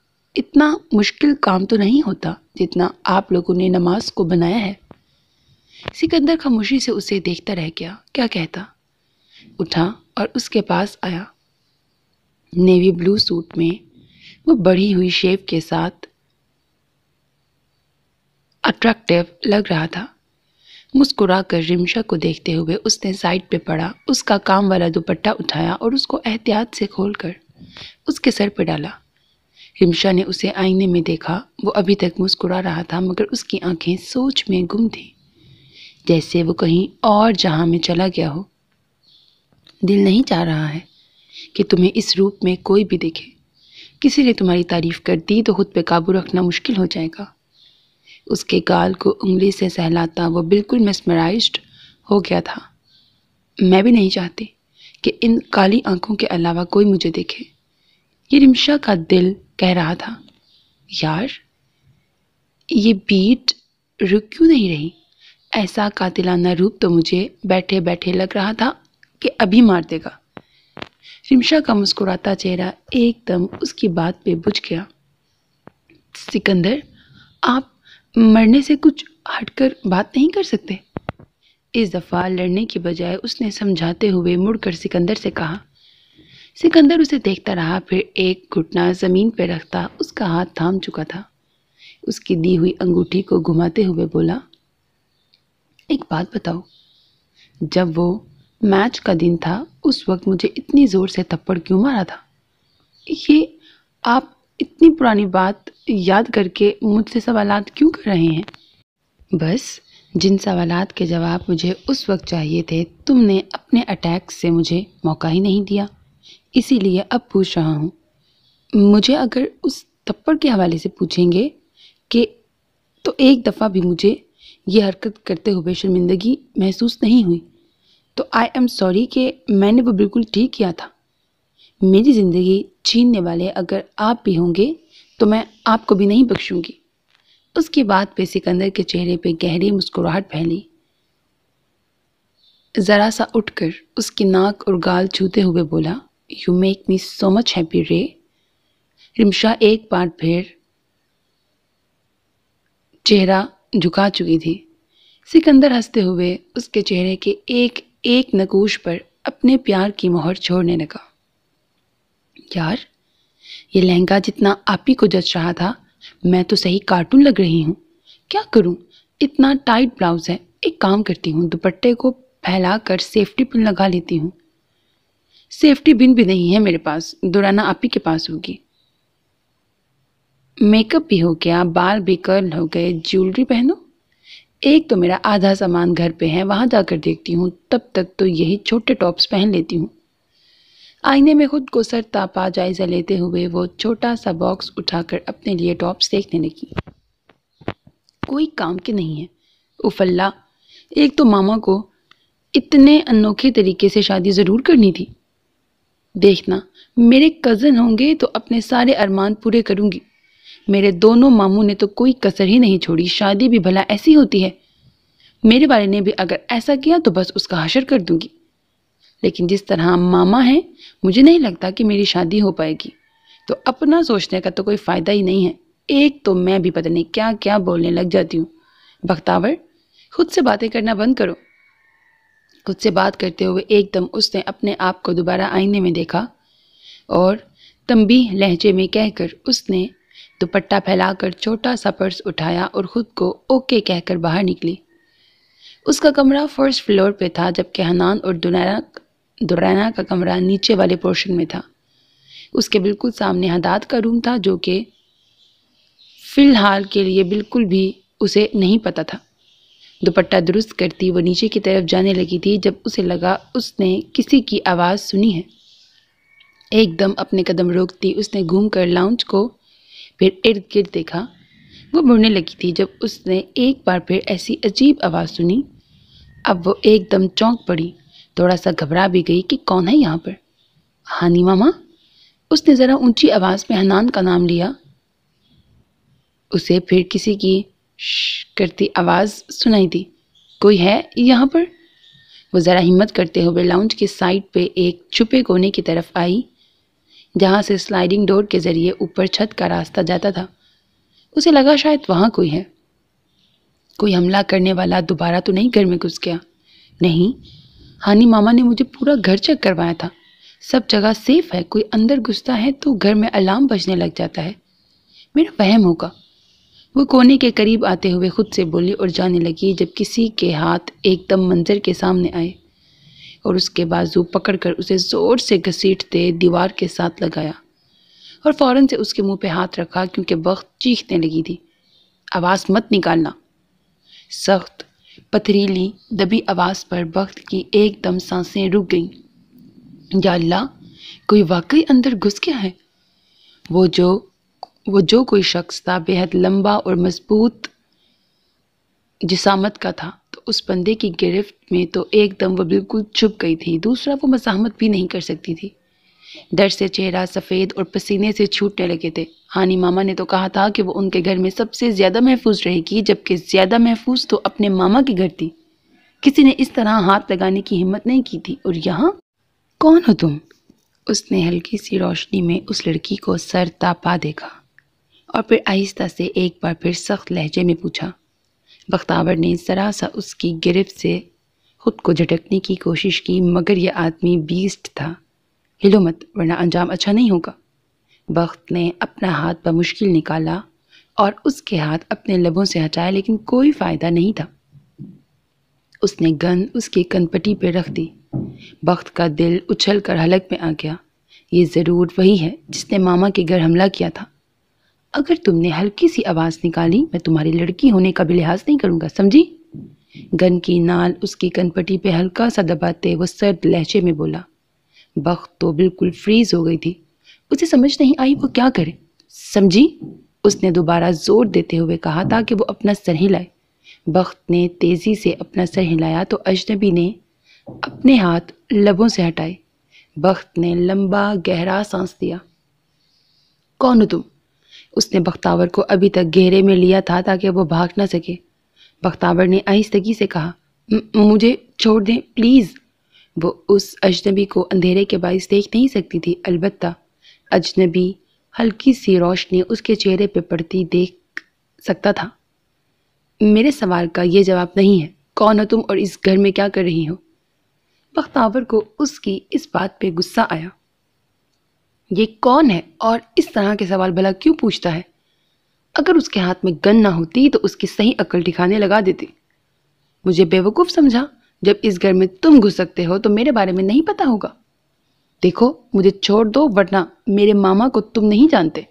इतना मुश्किल काम तो नहीं होता जितना आप लोगों ने नमाज को बनाया है सिकंदर खामोशी से उसे देखता रह गया क्या कहता उठा और उसके पास आया नेवी ब्लू सूट में वो बढ़ी हुई शेप के साथ अट्रैक्टिव लग रहा था मुस्कुरा कर रिमशा को देखते हुए उसने साइड पे पड़ा उसका काम वाला दुपट्टा उठाया और उसको एहतियात से खोलकर उसके सर पर डाला रिमशा ने उसे आईने में देखा वो अभी तक मुस्कुरा रहा था मगर उसकी आंखें सोच में गुम थी जैसे वो कहीं और जहाँ में चला गया हो दिल नहीं चाह रहा है कि तुम्हें इस रूप में कोई भी देखे किसी ने तुम्हारी तारीफ़ कर दी तो खुद पे काबू रखना मुश्किल हो जाएगा उसके गाल को उंगली से सहलाता वो बिल्कुल मेस्मराइज हो गया था मैं भी नहीं चाहती कि इन काली आंखों के अलावा कोई मुझे देखे ये रिमशा का दिल कह रहा था यार ये बीट रुक क्यों नहीं रही ऐसा कातिलाना रूप तो मुझे बैठे बैठे लग रहा था कि अभी मार देगा शिमशा का मुस्कुराता चेहरा एकदम उसकी बात पे बुझ गया सिकंदर आप मरने से कुछ हटकर बात नहीं कर सकते इस दफ़ा लड़ने की बजाय उसने समझाते हुए मुड़कर सिकंदर से कहा सिकंदर उसे देखता रहा फिर एक घुटना ज़मीन पर रखता उसका हाथ थाम चुका था उसकी दी हुई अंगूठी को घुमाते हुए बोला एक बात बताओ जब वो मैच का दिन था उस वक्त मुझे इतनी ज़ोर से थप्पड़ क्यों मारा था ये आप इतनी पुरानी बात याद करके मुझसे सवाल क्यों कर रहे हैं बस जिन सवाल के जवाब मुझे उस वक्त चाहिए थे तुमने अपने अटैक से मुझे मौका ही नहीं दिया इसीलिए अब पूछ रहा हूँ मुझे अगर उस थप्पड़ के हवाले से पूछेंगे कि तो एक दफ़ा भी मुझे ये हरकत करते हुए शर्मिंदगी महसूस नहीं हुई तो आई एम सॉरी कि मैंने वो बिल्कुल ठीक किया था मेरी ज़िंदगी छीनने वाले अगर आप भी होंगे तो मैं आपको भी नहीं बख्शूंगी उसके बाद पे सिकंदर के चेहरे पे गहरी मुस्कुराहट फैली ज़रा सा उठकर उसकी नाक और गाल छूते हुए बोला you make me so much happy रे रिमशा एक बार फिर चेहरा झुका चुकी थी सिकंदर हंसते हुए उसके चेहरे के एक एक नगोश पर अपने प्यार की मोहर छोड़ने लगा यार ये लहंगा जितना आप ही को जच रहा था मैं तो सही कार्टून लग रही हूँ क्या करूँ इतना टाइट ब्लाउज है एक काम करती हूँ दुपट्टे को फैला कर सेफ्टी पिन लगा लेती हूँ सेफ्टी बिन भी नहीं है मेरे पास दुराना आप ही के पास होगी मेकअप भी हो गया बाल भी कर्ल हो गए ज्वेलरी पहनो एक तो मेरा आधा सामान घर पे है वहाँ जाकर देखती हूँ तब तक तो यही छोटे टॉप्स पहन लेती हूँ आईने में खुद को सर तापा जायज़ा लेते हुए वो छोटा सा बॉक्स उठाकर अपने लिए टॉप्स देखने लगी कोई काम के नहीं है उफल्ला एक तो मामा को इतने अनोखे तरीके से शादी ज़रूर करनी थी देखना मेरे कज़न होंगे तो अपने सारे अरमान पूरे करूँगी मेरे दोनों मामू ने तो कोई कसर ही नहीं छोड़ी शादी भी भला ऐसी होती है मेरे वाले ने भी अगर ऐसा किया तो बस उसका हशर कर दूंगी लेकिन जिस तरह मामा हैं मुझे नहीं लगता कि मेरी शादी हो पाएगी तो अपना सोचने का तो कोई फ़ायदा ही नहीं है एक तो मैं भी पता नहीं क्या क्या बोलने लग जाती हूँ बख्तावर खुद से बातें करना बंद करो खुद से बात करते हुए एकदम उसने अपने आप को दोबारा आईने में देखा और तंबी लहजे में कहकर उसने दुपट्टा फैलाकर छोटा सा पर्स उठाया और ख़ुद को ओके कहकर बाहर निकली उसका कमरा फर्स्ट फ्लोर पे था जबकि हनान और दुरैना दुरैना का कमरा नीचे वाले पोर्शन में था उसके बिल्कुल सामने हदात का रूम था जो कि फ़िलहाल के लिए बिल्कुल भी उसे नहीं पता था दुपट्टा दुरुस्त करती वो नीचे की तरफ जाने लगी थी जब उसे लगा उसने किसी की आवाज़ सुनी है एकदम अपने कदम रोकती उसने घूम कर लाउंज को फिर इर्द गिर्द देखा वो मुड़ने लगी थी जब उसने एक बार फिर ऐसी अजीब आवाज़ सुनी अब वो एकदम चौंक पड़ी थोड़ा सा घबरा भी गई कि कौन है यहाँ पर हानी मामा उसने ज़रा ऊंची आवाज़ में हनान का नाम लिया उसे फिर किसी की करती आवाज़ सुनाई दी कोई है यहाँ पर वो ज़रा हिम्मत करते हुए लाउंज के साइड पे एक छुपे कोने की तरफ आई जहाँ से स्लाइडिंग डोर के ज़रिए ऊपर छत का रास्ता जाता था उसे लगा शायद वहाँ कोई है कोई हमला करने वाला दोबारा तो नहीं घर में घुस गया नहीं हानि मामा ने मुझे पूरा घर चेक करवाया था सब जगह सेफ है कोई अंदर घुसता है तो घर में अलार्म बजने लग जाता है मेरा वहम होगा वो कोने के करीब आते हुए खुद से बोली और जाने लगी जब किसी के हाथ एकदम मंजर के सामने आए और उसके बाजू पकड़कर उसे ज़ोर से घसीटते दीवार के साथ लगाया और फ़ौरन से उसके मुंह पे हाथ रखा क्योंकि वक्त चीखने लगी थी आवाज़ मत निकालना सख्त पथरीली दबी आवाज़ पर वक्त की एकदम सांसें रुक गईं या कोई वाकई अंदर घुस गया है वो जो वो जो कोई शख्स था बेहद लंबा और मजबूत जिसामत का था तो उस बंदे की गिरफ्त में तो एकदम वह बिल्कुल छुप गई थी दूसरा वो मजामत भी नहीं कर सकती थी डर से चेहरा सफ़ेद और पसीने से छूटने लगे थे हानी मामा ने तो कहा था कि वो उनके घर में सबसे ज़्यादा महफूज रहेगी जबकि ज़्यादा महफूज तो अपने मामा के घर थी किसी ने इस तरह हाथ लगाने की हिम्मत नहीं की थी और यहाँ कौन हो तुम उसने हल्की सी रोशनी में उस लड़की को सर तापा देखा और फिर आहिस्ता से एक बार फिर सख्त लहजे में पूछा बख्तावर ने जरा सा उसकी गिरफ्त से खुद को झटकने की कोशिश की मगर यह आदमी बीस्ट था हिलो मत वरना अंजाम अच्छा नहीं होगा बख्त ने अपना हाथ बमुश्किल निकाला और उसके हाथ अपने लबों से हटाया लेकिन कोई फ़ायदा नहीं था उसने गन उसकी कनपटी पर रख दी बख्त का दिल उछल कर हलक में आ गया ये ज़रूर वही है जिसने मामा के घर हमला किया था अगर तुमने हल्की सी आवाज़ निकाली मैं तुम्हारी लड़की होने का भी लिहाज नहीं करूँगा समझी गन की नाल उसकी कनपटी पे हल्का सा दबाते वो सर्द लहजे में बोला बख तो बिल्कुल फ्रीज हो गई थी उसे समझ नहीं आई वो क्या करे समझी उसने दोबारा जोर देते हुए कहा ताकि वो अपना सर हिलाए बख्त ने तेज़ी से अपना सर हिलाया तो अजनबी ने अपने हाथ लबों से हटाए बख्त ने लंबा गहरा सांस दिया कौन हो तुम उसने बख्तावर को अभी तक घेरे में लिया था ताकि वो भाग ना सके बख्तावर ने आहिस्तगी से कहा मुझे छोड़ दें प्लीज़ वो उस अजनबी को अंधेरे के बायस देख नहीं सकती थी अलबत् अजनबी हल्की सी रोशनी उसके चेहरे पर पड़ती देख सकता था मेरे सवाल का ये जवाब नहीं है कौन हो तुम और इस घर में क्या कर रही हो बख्तावर को उसकी इस बात पे गुस्सा आया ये कौन है और इस तरह के सवाल भला क्यों पूछता है अगर उसके हाथ में गन ना होती तो उसकी सही अकल ठिकाने लगा देती मुझे बेवकूफ़ समझा जब इस घर में तुम घुस सकते हो तो मेरे बारे में नहीं पता होगा देखो मुझे छोड़ दो वरना मेरे मामा को तुम नहीं जानते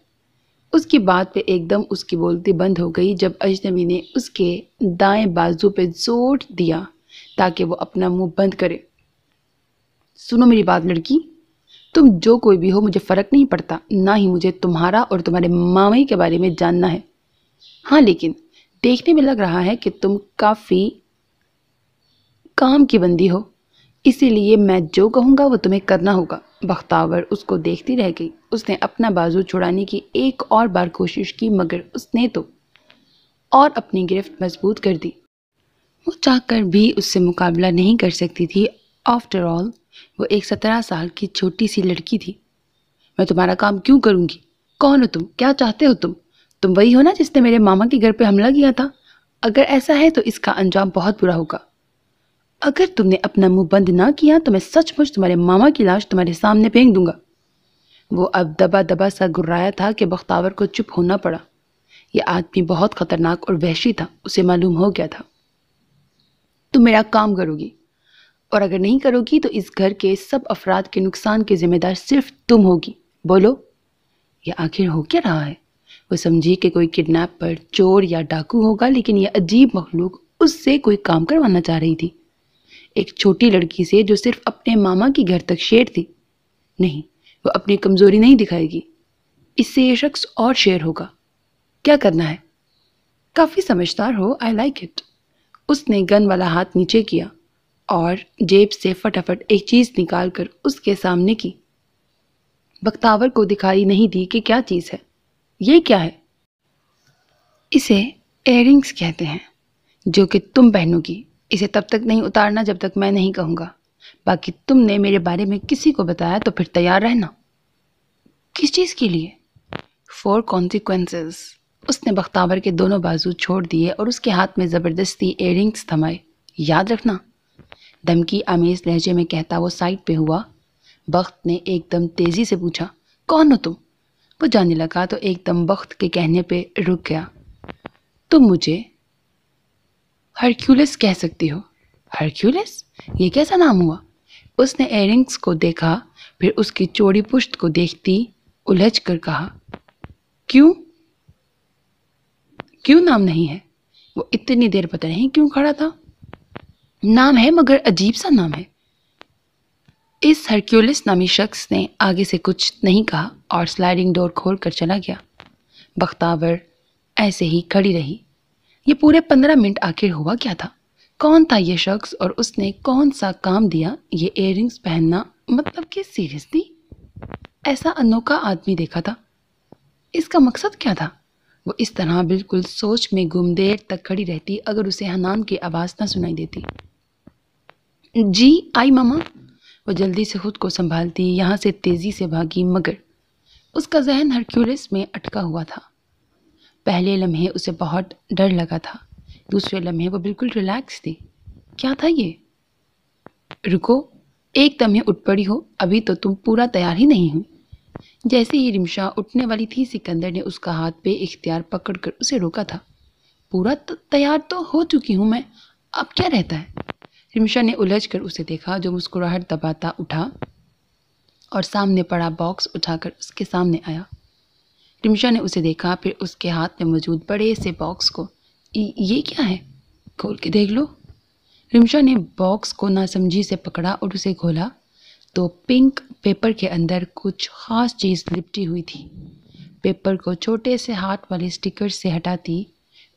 उसकी बात पे एकदम उसकी बोलती बंद हो गई जब अजनबी ने उसके दाएं बाजू पे जोर दिया ताकि वो अपना मुंह बंद करे सुनो मेरी बात लड़की तुम जो कोई भी हो मुझे फ़र्क नहीं पड़ता ना ही मुझे तुम्हारा और तुम्हारे मामाई के बारे में जानना है हाँ लेकिन देखने में लग रहा है कि तुम काफ़ी काम की बंदी हो इसीलिए मैं जो कहूँगा वो तुम्हें करना होगा बख्तावर उसको देखती रह गई उसने अपना बाजू छुड़ाने की एक और बार कोशिश की मगर उसने तो और अपनी गिरफ्त मजबूत कर दी वो चाहकर भी उससे मुकाबला नहीं कर सकती थी आफ्टर ऑल वो एक सत्रह साल की छोटी सी लड़की थी मैं तुम्हारा काम क्यों करूँगी कौन हो तुम क्या चाहते हो तुम तुम वही हो ना जिसने मेरे मामा के घर पे हमला किया था अगर ऐसा है तो इसका अंजाम बहुत बुरा होगा अगर तुमने अपना मुंह बंद ना किया तो मैं सचमुच तुम्हारे मामा की लाश तुम्हारे सामने फेंक दूंगा वो अब दबा दबा सा गुर्राया था कि बख्तावर को चुप होना पड़ा यह आदमी बहुत खतरनाक और वहशी था उसे मालूम हो गया था तुम मेरा काम करोगी और अगर नहीं करोगी तो इस घर के सब अफराद के नुकसान के जिम्मेदार सिर्फ तुम होगी बोलो यह आखिर हो क्या रहा है वो समझी कि कोई किडनैपर चोर या डाकू होगा लेकिन यह अजीब मखलूक उससे कोई काम करवाना चाह रही थी एक छोटी लड़की से जो सिर्फ अपने मामा की घर तक शेर थी नहीं वो अपनी कमज़ोरी नहीं दिखाएगी इससे ये शख्स और शेर होगा क्या करना है काफ़ी समझदार हो आई लाइक इट उसने गन वाला हाथ नीचे किया और जेब से फटाफट एक चीज़ निकाल कर उसके सामने की बख्तावर को दिखाई नहीं दी कि क्या चीज़ है ये क्या है इसे एयरिंग्स कहते हैं जो कि तुम पहनोगी इसे तब तक नहीं उतारना जब तक मैं नहीं कहूँगा बाकी तुमने मेरे बारे में किसी को बताया तो फिर तैयार रहना किस चीज़ के लिए फोर कॉन्सिक्वेंसेस उसने बख्तावर के दोनों बाजू छोड़ दिए और उसके हाथ में ज़बरदस्ती एयरिंग्स थमाए याद रखना धमकी आमेज लहजे में कहता वो साइड पे हुआ बख्त ने एकदम तेज़ी से पूछा कौन हो तुम वो जाने लगा तो एकदम बख्त के कहने पे रुक गया तुम मुझे हरक्यूलस कह सकती हो हरक्यूलस ये कैसा नाम हुआ उसने एयरिंग्स को देखा फिर उसकी चोड़ी पुश्त को देखती उलझ कर कहा क्यों क्यों नाम नहीं है वो इतनी देर पता नहीं क्यों खड़ा था नाम है मगर अजीब सा नाम है इस हरक्यूलिस नामी शख्स ने आगे से कुछ नहीं कहा और स्लाइडिंग डोर खोल कर चला गया बख्तावर ऐसे ही खड़ी रही ये पूरे पंद्रह मिनट आखिर हुआ क्या था कौन था ये शख्स और उसने कौन सा काम दिया ये एयर पहनना मतलब कि सीरियसली ऐसा अनोखा आदमी देखा था इसका मकसद क्या था वो इस तरह बिल्कुल सोच में गुम देर तक खड़ी रहती अगर उसे हनान की आवाज़ ना सुनाई देती जी आई मामा वो जल्दी से खुद को संभालती यहाँ से तेज़ी से भागी मगर उसका जहन हरक्यूलिस में अटका हुआ था पहले लम्हे उसे बहुत डर लगा था दूसरे लम्हे वो बिल्कुल रिलैक्स थी क्या था ये रुको एक दम ही उठ पड़ी हो अभी तो तुम पूरा तैयार ही नहीं हो जैसे ही रिमशा उठने वाली थी सिकंदर ने उसका हाथ पे इख्तियार पकड़ कर उसे रोका था पूरा तैयार तो हो चुकी हूँ मैं अब क्या रहता है रिमशा ने उलझकर उसे देखा जो मुस्कुराहट दबाता उठा और सामने पड़ा बॉक्स उठाकर उसके सामने आया रिमशा ने उसे देखा फिर उसके हाथ में मौजूद बड़े से बॉक्स को ये क्या है खोल के देख लो रिमशा ने बॉक्स को नासमझी से पकड़ा और उसे खोला तो पिंक पेपर के अंदर कुछ ख़ास चीज़ लिपटी हुई थी पेपर को छोटे से हाथ वाले स्टिकर से हटाती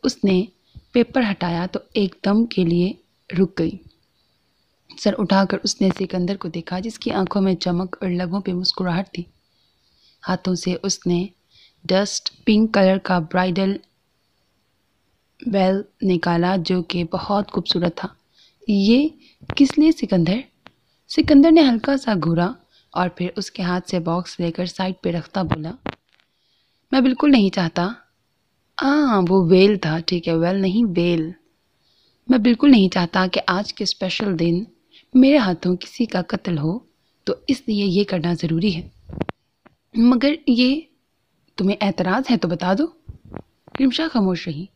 उसने पेपर हटाया तो एकदम के लिए रुक गई सर उठाकर उसने सिकंदर को देखा जिसकी आंखों में चमक और लबों पे मुस्कुराहट थी हाथों से उसने डस्ट पिंक कलर का ब्राइडल बेल निकाला जो कि बहुत खूबसूरत था ये किस लिए सिकंदर सिकंदर ने हल्का सा घूरा और फिर उसके हाथ से बॉक्स लेकर साइड पे रखता बोला मैं बिल्कुल नहीं चाहता हाँ वो वेल था ठीक है वेल नहीं बेल मैं बिल्कुल नहीं चाहता कि आज के स्पेशल दिन मेरे हाथों किसी का कत्ल हो तो इसलिए ये करना ज़रूरी है मगर ये तुम्हें एतराज़ है तो बता दो रिमशा खामोश रही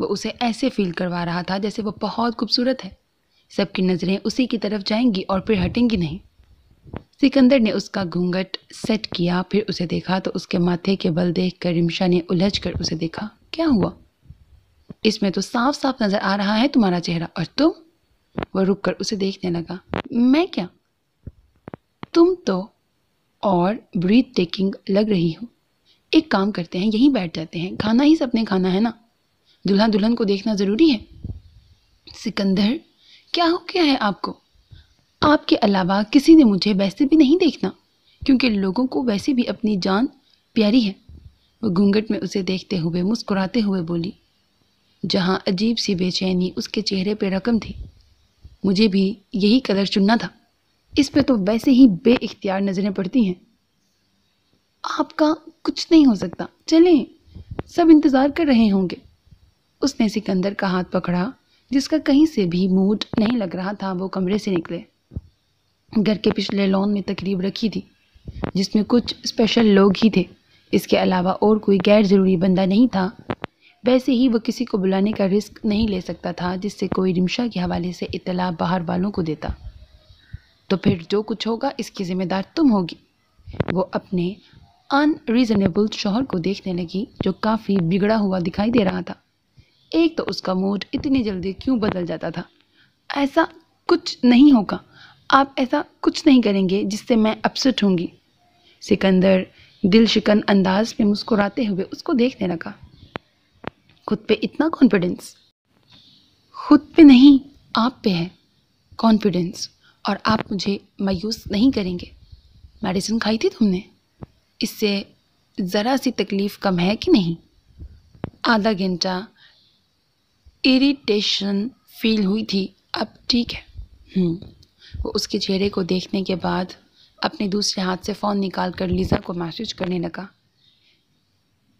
वो उसे ऐसे फील करवा रहा था जैसे वो बहुत खूबसूरत है सबकी नज़रें उसी की तरफ जाएंगी और फिर हटेंगी नहीं सिकंदर ने उसका घूंघट सेट किया फिर उसे देखा तो उसके माथे के बल देख कर रिमशा ने उलझ कर उसे देखा क्या हुआ इसमें तो साफ साफ नज़र आ रहा है तुम्हारा चेहरा और तुम वह रुककर उसे देखने लगा मैं क्या तुम तो और ब्रीथ टेकिंग लग रही हो एक काम करते हैं यहीं बैठ जाते हैं खाना ही सबने खाना है ना दुल्हा दुल्हन को देखना ज़रूरी है सिकंदर क्या हो क्या है आपको आपके अलावा किसी ने मुझे वैसे भी नहीं देखना क्योंकि लोगों को वैसे भी अपनी जान प्यारी है वो घूंघट में उसे देखते हुए मुस्कुराते हुए बोली जहाँ अजीब सी बेचैनी उसके चेहरे पर रकम थी मुझे भी यही कलर चुनना था इस पे तो वैसे ही बे इख्तियार नज़रें पड़ती हैं आपका कुछ नहीं हो सकता चलें सब इंतज़ार कर रहे होंगे उसने सिकंदर का हाथ पकड़ा जिसका कहीं से भी मूड नहीं लग रहा था वो कमरे से निकले घर के पिछले लॉन में तकरीब रखी थी जिसमें कुछ स्पेशल लोग ही थे इसके अलावा और कोई गैर ज़रूरी बंदा नहीं था वैसे ही वह किसी को बुलाने का रिस्क नहीं ले सकता था जिससे कोई रिमशा के हवाले से इतला बाहर वालों को देता तो फिर जो कुछ होगा इसकी ज़िम्मेदार तुम होगी वो अपने अनरीज़नेबल शोहर को देखने लगी जो काफ़ी बिगड़ा हुआ दिखाई दे रहा था एक तो उसका मूड इतनी जल्दी क्यों बदल जाता था ऐसा कुछ नहीं होगा आप ऐसा कुछ नहीं करेंगे जिससे मैं अपसेट होंगी सिकंदर दिल शिकन अंदाज में मुस्कुराते हुए उसको देखने लगा खुद पे इतना कॉन्फिडेंस खुद पे नहीं आप पे है कॉन्फिडेंस और आप मुझे मायूस नहीं करेंगे मेडिसिन खाई थी तुमने इससे ज़रा सी तकलीफ़ कम है कि नहीं आधा घंटा इरिटेशन फील हुई थी अब ठीक है हम्म, वो उसके चेहरे को देखने के बाद अपने दूसरे हाथ से फ़ोन निकाल कर लीज़ा को मैसेज करने लगा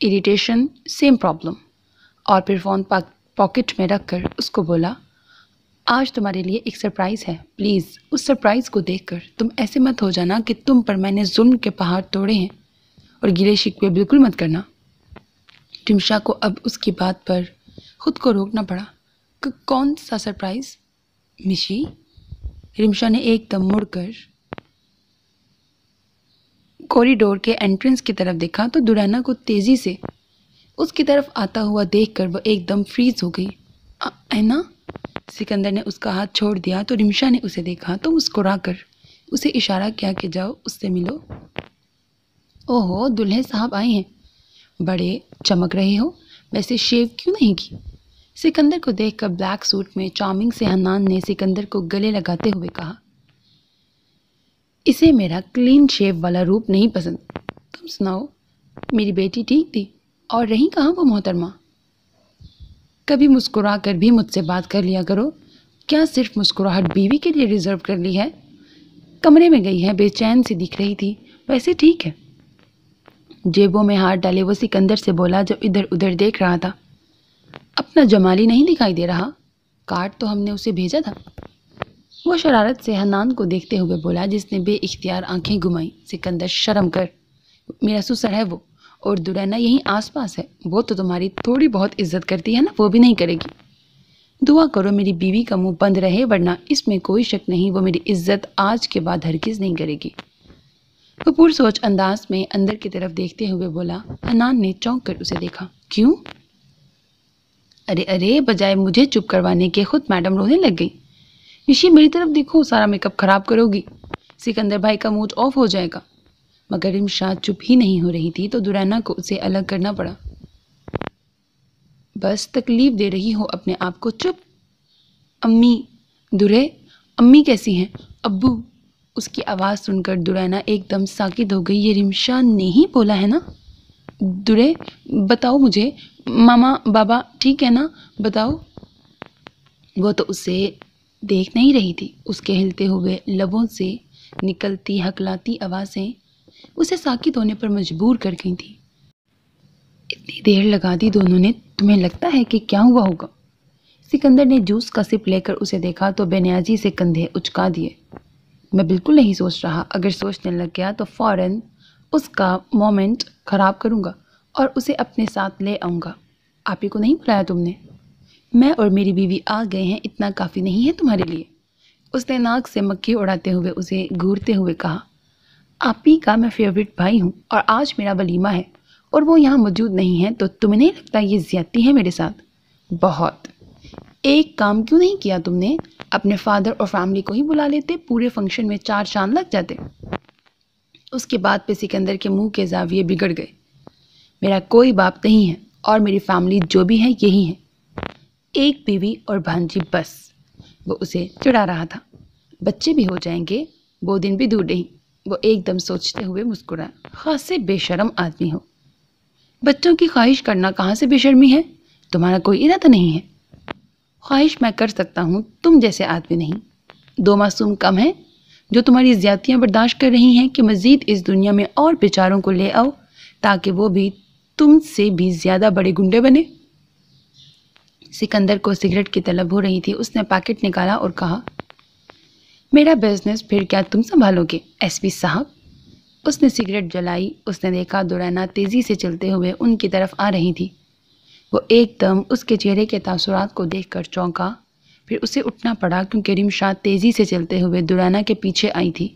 इरिटेशन सेम प्रॉब्लम और फिर फ़ोन पॉकेट में रख कर उसको बोला आज तुम्हारे लिए एक सरप्राइज़ है प्लीज़ उस सरप्राइज़ को देखकर तुम ऐसे मत हो जाना कि तुम पर मैंने जुल्म के पहाड़ तोड़े हैं और गिरे शिकवे बिल्कुल मत करना टिमशा को अब उसकी बात पर खुद को रोकना पड़ा कि कौन सा सरप्राइज़ मिशी रिमशा ने एकदम मुड़कर कॉरिडोर के एंट्रेंस की तरफ देखा तो दुराना को तेज़ी से उसकी तरफ आता हुआ देखकर वह एकदम फ्रीज हो गई है ना सिकंदर ने उसका हाथ छोड़ दिया तो रिमशा ने उसे देखा तो मुस्कुरा कर उसे इशारा किया कि जाओ उससे मिलो ओहो दुल्हे साहब आए हैं बड़े चमक रहे हो वैसे शेव क्यों नहीं की सिकंदर को देखकर ब्लैक सूट में चार्मिंग से हनान ने सिकंदर को गले लगाते हुए कहा इसे मेरा क्लीन शेव वाला रूप नहीं पसंद तुम सुनाओ मेरी बेटी ठीक थी और रही कहाँ वो मोहतरमा कभी मुस्कुरा कर भी मुझसे बात कर लिया करो क्या सिर्फ मुस्कुराहट बीवी के लिए रिजर्व कर ली है कमरे में गई है बेचैन सी दिख रही थी वैसे ठीक है जेबों में हाथ डाले वो सिकंदर से बोला जो इधर उधर देख रहा था अपना जमाली नहीं दिखाई दे रहा कार्ड तो हमने उसे भेजा था वो शरारत से हनान को देखते हुए बोला जिसने बे आंखें घुमाई सिकंदर शर्म कर मेरा सुसर है वो और दुरैना यहीं आसपास है वो तो तुम्हारी थोड़ी बहुत इज्जत करती है ना वो भी नहीं करेगी दुआ करो मेरी बीवी का मुंह बंद रहे वरना इसमें कोई शक नहीं वो मेरी इज्जत आज के बाद हरगिज नहीं करेगी कपूर सोच अंदाज में अंदर की तरफ देखते हुए बोला अनान ने चौंक कर उसे देखा क्यों अरे अरे बजाय मुझे चुप करवाने के खुद मैडम रोने लग गई ऋषि मेरी तरफ देखो सारा मेकअप खराब करोगी सिकंदर भाई का मूड ऑफ हो जाएगा मगर इमशा चुप ही नहीं हो रही थी तो दुराना को उसे अलग करना पड़ा बस तकलीफ़ दे रही हो अपने आप को चुप अम्मी दुरे अम्मी कैसी हैं अब्बू उसकी आवाज़ सुनकर दुरैना एकदम साकित हो गई ये रिमशा ने ही बोला है ना दुरे बताओ मुझे मामा बाबा ठीक है ना बताओ वो तो उसे देख नहीं रही थी उसके हिलते हुए लबों से निकलती हकलाती आवाज़ें उसे साकित होने पर मजबूर कर गई थी इतनी देर लगा दी दोनों ने तुम्हें लगता है कि क्या हुआ होगा सिकंदर ने जूस का सिप लेकर उसे देखा तो बेनियाजी से कंधे उचका दिए मैं बिल्कुल नहीं सोच रहा अगर सोचने लग गया तो फ़ौरन उसका मोमेंट ख़राब करूँगा और उसे अपने साथ ले आऊँगा आप ही को नहीं बुलाया तुमने मैं और मेरी बीवी आ गए हैं इतना काफ़ी नहीं है तुम्हारे लिए उसने नाक से मक्खी उड़ाते हुए उसे घूरते हुए कहा आप ही का मैं फेवरेट भाई हूँ और आज मेरा वलीमा है और वो यहाँ मौजूद नहीं है तो तुम्हें नहीं लगता ये ज़्यादती है मेरे साथ बहुत एक काम क्यों नहीं किया तुमने अपने फादर और फैमिली को ही बुला लेते पूरे फंक्शन में चार चांद लग जाते उसके बाद पे सिकंदर के मुंह के जाविये बिगड़ गए मेरा कोई बाप नहीं है और मेरी फैमिली जो भी है यही है एक बीवी और भांजी बस वो उसे चुड़ा रहा था बच्चे भी हो जाएंगे वो दिन भी दूर नहीं वो एकदम सोचते हुए मुस्कुरा खासे हाँ, बेशरम आदमी हो बच्चों की ख्वाहिश करना कहाँ से बेशर्मी है तुम्हारा कोई इरादा नहीं है ख्वाहिश मैं कर सकता हूँ तुम जैसे आदमी नहीं दो मासूम कम हैं जो तुम्हारी ज्यादतियाँ बर्दाश्त कर रही हैं कि मज़ीद इस दुनिया में और बेचारों को ले आओ ताकि वो भी तुमसे भी ज़्यादा बड़े गुंडे बने सिकंदर को सिगरेट की तलब हो रही थी उसने पैकेट निकाला और कहा मेरा बिजनेस फिर क्या तुम संभालोगे एसपी साहब उसने सिगरेट जलाई उसने देखा दुरैना तेज़ी से चलते हुए उनकी तरफ आ रही थी वो एकदम उसके चेहरे के तासुरात को देख कर चौंका फिर उसे उठना पड़ा क्योंकि रिमशा तेज़ी से चलते हुए दुराना के पीछे आई थी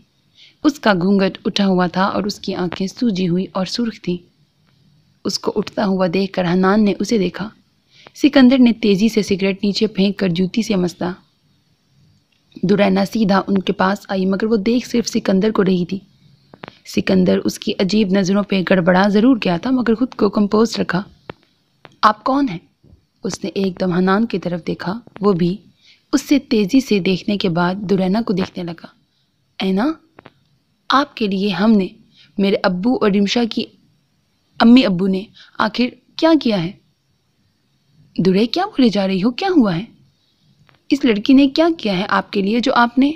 उसका घूंघट उठा हुआ था और उसकी आंखें सूजी हुई और सुर्ख थीं उसको उठता हुआ देख कर हनान ने उसे देखा सिकंदर ने तेज़ी से सिगरेट नीचे फेंक कर जूती से मसला दुरैना सीधा उनके पास आई मगर वो देख सिर्फ सिकंदर को रही थी सिकंदर उसकी अजीब नज़रों पे गड़बड़ा ज़रूर गया था मगर खुद को कंपोज रखा आप कौन हैं उसने एकदम हनान की तरफ देखा वो भी उससे तेज़ी से देखने के बाद दुरैना को देखने लगा ऐना आपके लिए हमने मेरे अब्बू और रिमशा की अम्मी अब्बू ने आखिर क्या किया है दुरे क्या बोले जा रही हो क्या हुआ है इस लड़की ने क्या किया है आपके लिए जो आपने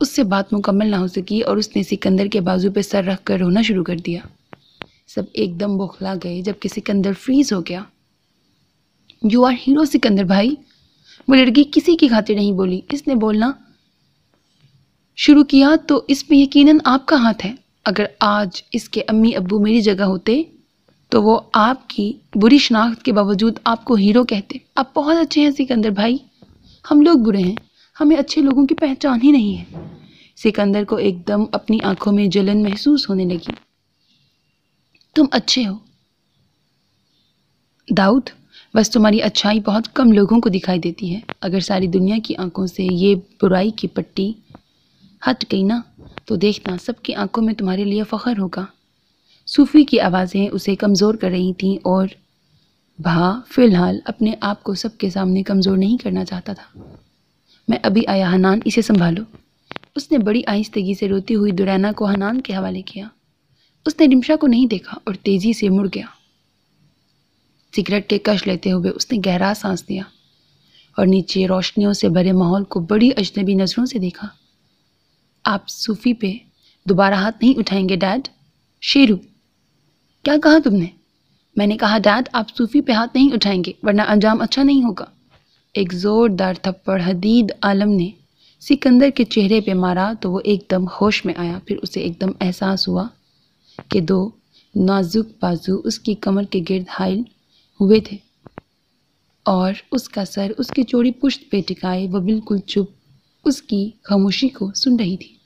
उससे बात मुकम्मल ना हो सकी और उसने सिकंदर के बाजू पर सर रख कर रोना शुरू कर दिया सब एकदम बौखला गए जबकि सिकंदर फ्रीज हो गया यू आर हीरो सिकंदर भाई वो लड़की किसी की खातिर नहीं बोली इसने बोलना शुरू किया तो इसमें यकीनन आपका हाथ है अगर आज इसके अम्मी अब्बू मेरी जगह होते तो वो आपकी बुरी शनाख्त के बावजूद आपको हीरो कहते आप बहुत अच्छे हैं सिकंदर भाई हम लोग बुरे हैं हमें अच्छे लोगों की पहचान ही नहीं है सिकंदर को एकदम अपनी आंखों में जलन महसूस होने लगी तुम अच्छे हो दाऊद बस तुम्हारी अच्छाई बहुत कम लोगों को दिखाई देती है अगर सारी दुनिया की आंखों से ये बुराई की पट्टी हट गई ना तो देखना सबकी आंखों में तुम्हारे लिए फ़ख्र होगा सूफ़ी की आवाज़ें उसे कमज़ोर कर रही थीं और भा फिलहाल अपने आप को सबके सामने कमज़ोर नहीं करना चाहता था मैं अभी आया हनान इसे संभालो उसने बड़ी आहिस्तगी से रोती हुई दुरैना को हनान के हवाले किया उसने रिमशा को नहीं देखा और तेज़ी से मुड़ गया सिगरेट के कश लेते हुए उसने गहरा सांस लिया और नीचे रोशनियों से भरे माहौल को बड़ी अजनबी नज़रों से देखा आप सूफी पे दोबारा हाथ नहीं उठाएंगे डैड शेरू क्या कहा तुमने मैंने कहा डैड आप सूफी पे हाथ नहीं उठाएंगे वरना अंजाम अच्छा नहीं होगा एक ज़ोरदार थप्पड़ हदीद आलम ने सिकंदर के चेहरे पे मारा तो वो एकदम होश में आया फिर उसे एकदम एहसास हुआ कि दो नाजुक बाजू उसकी कमर के गिर्द हाइल हुए थे और उसका सर उसकी चोरी पुश्त पे टिकाए वह बिल्कुल चुप उसकी खामोशी को सुन रही थी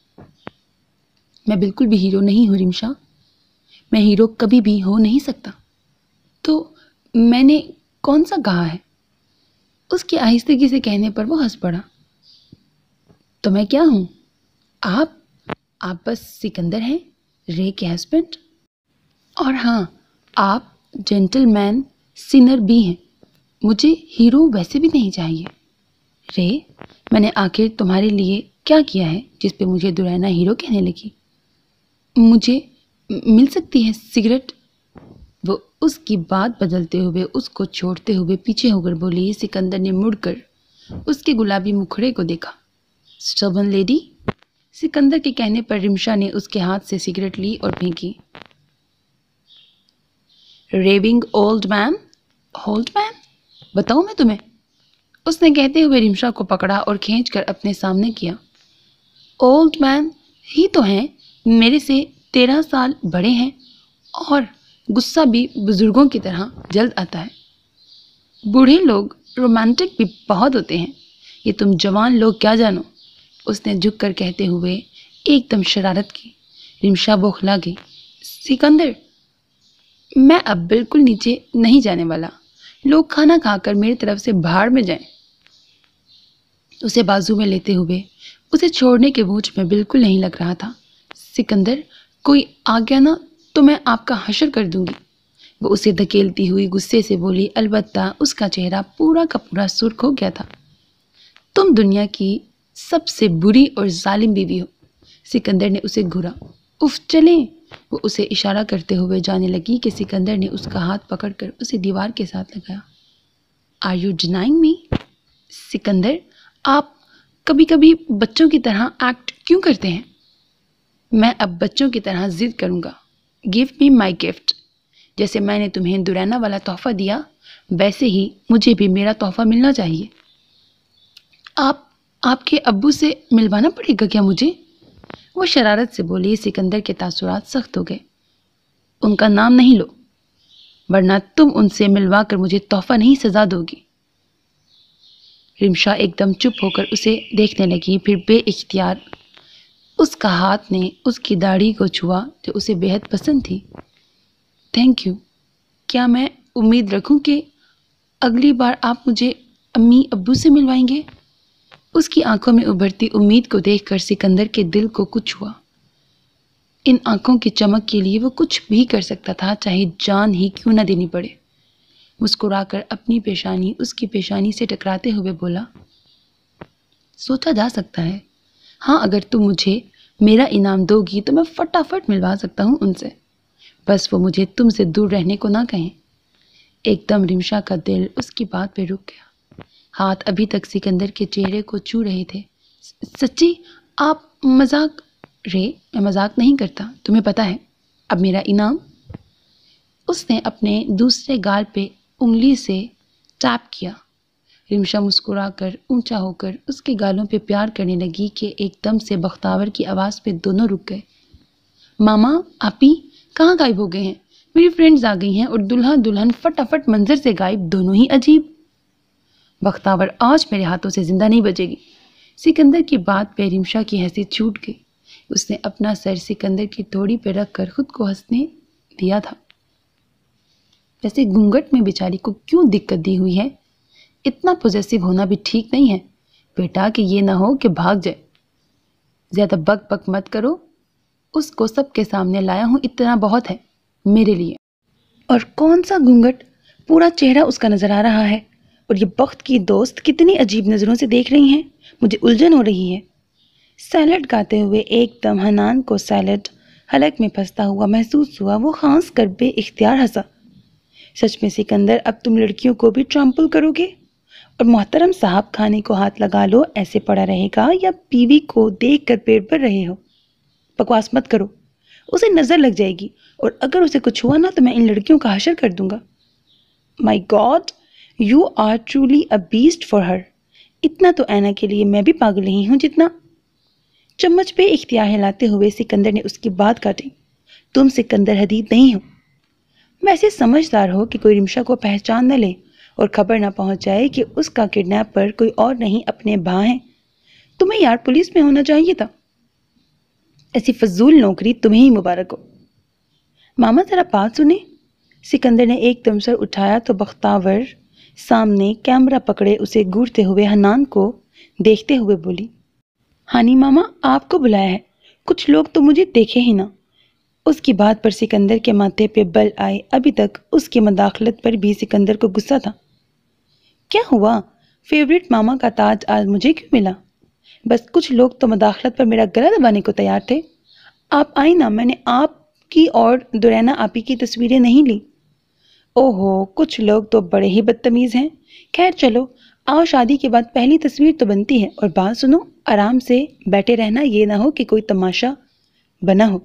मैं बिल्कुल भी हीरो नहीं हूँ रिमशा मैं हीरो कभी भी हो नहीं सकता तो मैंने कौन सा कहा है उसकी आहिस्तगी से कहने पर वो हंस पड़ा तो मैं क्या हूँ आप आप बस सिकंदर हैं रे के हस्बैंड और हाँ आप जेंटलमैन सिनर भी हैं मुझे हीरो वैसे भी नहीं चाहिए रे मैंने आखिर तुम्हारे लिए क्या किया है जिस पे मुझे दुरैना हीरो कहने लगी मुझे मिल सकती है सिगरेट वो उसकी बात बदलते हुए उसको छोड़ते हुए पीछे होकर बोली सिकंदर ने मुड़कर उसके गुलाबी मुखड़े को देखा स्टबन लेडी सिकंदर के कहने पर रिमशा ने उसके हाथ से सिगरेट ली और फेंकी raving old man old man बताऊँ मैं तुम्हें उसने कहते हुए रिमशा को पकड़ा और खींच कर अपने सामने किया ओल्ड मैन ही तो हैं मेरे से तेरह साल बड़े हैं और गुस्सा भी बुज़ुर्गों की तरह जल्द आता है बूढ़े लोग रोमांटिक भी बहुत होते हैं ये तुम जवान लोग क्या जानो उसने झुक कर कहते हुए एकदम शरारत की रिमशा बौखला गई सिकंदर मैं अब बिल्कुल नीचे नहीं जाने वाला लोग खाना खाकर मेरी तरफ से बाहर में जाएं। उसे बाजू में लेते हुए उसे छोड़ने के बूझ में बिल्कुल नहीं लग रहा था सिकंदर कोई आज्ञा ना तो मैं आपका हशर कर दूंगी वो उसे धकेलती हुई गुस्से से बोली अलबत्ता उसका चेहरा पूरा का पूरा सुर्ख हो गया था तुम दुनिया की सबसे बुरी और जालिम बीवी हो सिकंदर ने उसे घुरा उफ चलें वो उसे इशारा करते हुए जाने लगी कि सिकंदर ने उसका हाथ पकड़कर उसे दीवार के साथ लगाया are you denying me Sikandar आप कभी कभी बच्चों की तरह एक्ट क्यों करते हैं मैं अब बच्चों की तरह जिद करूँगा गिव मी माई गिफ्ट जैसे मैंने तुम्हें दुरैना वाला तोहफ़ा दिया वैसे ही मुझे भी मेरा तोहफ़ा मिलना चाहिए आप आपके अब्बू से मिलवाना पड़ेगा क्या मुझे वो शरारत से बोली सिकंदर के तासुरात सख्त हो गए उनका नाम नहीं लो वरना तुम उनसे मिलवा कर मुझे तोहफ़ा नहीं सजा दोगी रिमशा एकदम चुप होकर उसे देखने लगी फिर बे इख्तियार उसका हाथ ने उसकी दाढ़ी को छुआ जो उसे बेहद पसंद थी थैंक यू क्या मैं उम्मीद रखूं कि अगली बार आप मुझे अम्मी अब्बू से मिलवाएंगे उसकी आंखों में उभरती उम्मीद को देखकर सिकंदर के दिल को कुछ हुआ इन आंखों की चमक के लिए वो कुछ भी कर सकता था चाहे जान ही क्यों ना देनी पड़े मुस्कुराकर अपनी पेशानी उसकी पेशानी से टकराते हुए बोला सोचा जा सकता है हाँ अगर तुम मुझे मेरा इनाम दोगी तो मैं फटाफट मिलवा सकता हूँ उनसे बस वो मुझे तुमसे दूर रहने को ना कहें एकदम रिमशा का दिल उसकी बात पे रुक गया हाथ अभी तक सिकंदर के चेहरे को छू रहे थे सच्ची आप मजाक रे मैं मजाक नहीं करता तुम्हें पता है अब मेरा इनाम उसने अपने दूसरे गाल पे उंगली से टैप किया रिमशा मुस्कुराकर ऊंचा होकर उसके गालों पे प्यार करने लगी कि एकदम से बख्तावर की आवाज़ पे दोनों रुक गए मामा आपी कहाँ गायब हो गए हैं मेरी फ्रेंड्स आ गई हैं और दुल्हा दुल्हन फटाफट मंजर से गायब दोनों ही अजीब बख्तावर आज मेरे हाथों से ज़िंदा नहीं बचेगी सिकंदर की बात पे रिमशा की हंसी छूट गई उसने अपना सर सिकंदर की थोड़ी पे रख कर खुद को हंसने दिया था वैसे घूंघट में बेचारी को क्यों दिक्कत दी हुई है इतना पोजेसिव होना भी ठीक नहीं है बेटा कि ये ना हो कि भाग जाए ज़्यादा बक बक मत करो उसको सबके सामने लाया हूँ इतना बहुत है मेरे लिए और कौन सा घूंघट पूरा चेहरा उसका नज़र आ रहा है और ये वक्त की दोस्त कितनी अजीब नज़रों से देख रही हैं मुझे उलझन हो रही है सैलड गाते हुए एकदम हनान को सैलड हलक में फंसता हुआ महसूस हुआ वो खास कर बे इख्तियार हंसा सच में सिकंदर अब तुम लड़कियों को भी ट्रम्पल करोगे और मोहतरम साहब खाने को हाथ लगा लो ऐसे पड़ा रहेगा या बीवी को देख कर पेड़ पर रहे हो बकवास मत करो उसे नज़र लग जाएगी और अगर उसे कुछ हुआ ना तो मैं इन लड़कियों का हशर कर दूंगा my god you are truly a beast for her इतना तो ऐना के लिए मैं भी पागल नहीं हूँ जितना चम्मच पे इख्तियार हिलाते हुए सिकंदर ने उसकी बात काटी तुम सिकंदर हदीद नहीं हो वैसे समझदार हो कि कोई रिमशा को पहचान न ले और खबर ना पहुंच जाए कि उसका किडनैपर कोई और नहीं अपने भा हैं तुम्हें यार पुलिस में होना चाहिए था ऐसी फजूल नौकरी तुम्हें ही मुबारक हो मामा जरा बात सुने सिकंदर ने एक दम सर उठाया तो बख्तावर सामने कैमरा पकड़े उसे घूरते हुए हनान को देखते हुए बोली हानी मामा आपको बुलाया है कुछ लोग तो मुझे देखे ही ना उसकी बात पर सिकंदर के माथे पे बल आए अभी तक उसकी मदाखलत पर भी सिकंदर को गुस्सा था क्या हुआ फेवरेट मामा का ताज आज मुझे क्यों मिला बस कुछ लोग तो मदाखलत पर मेरा गला दबाने को तैयार थे आप आई ना मैंने आपकी और दुरैना आपी की तस्वीरें नहीं ली ओहो कुछ लोग तो बड़े ही बदतमीज़ हैं खैर चलो आओ शादी के बाद पहली तस्वीर तो बनती है और बात सुनो आराम से बैठे रहना ये ना हो कि कोई तमाशा बना हो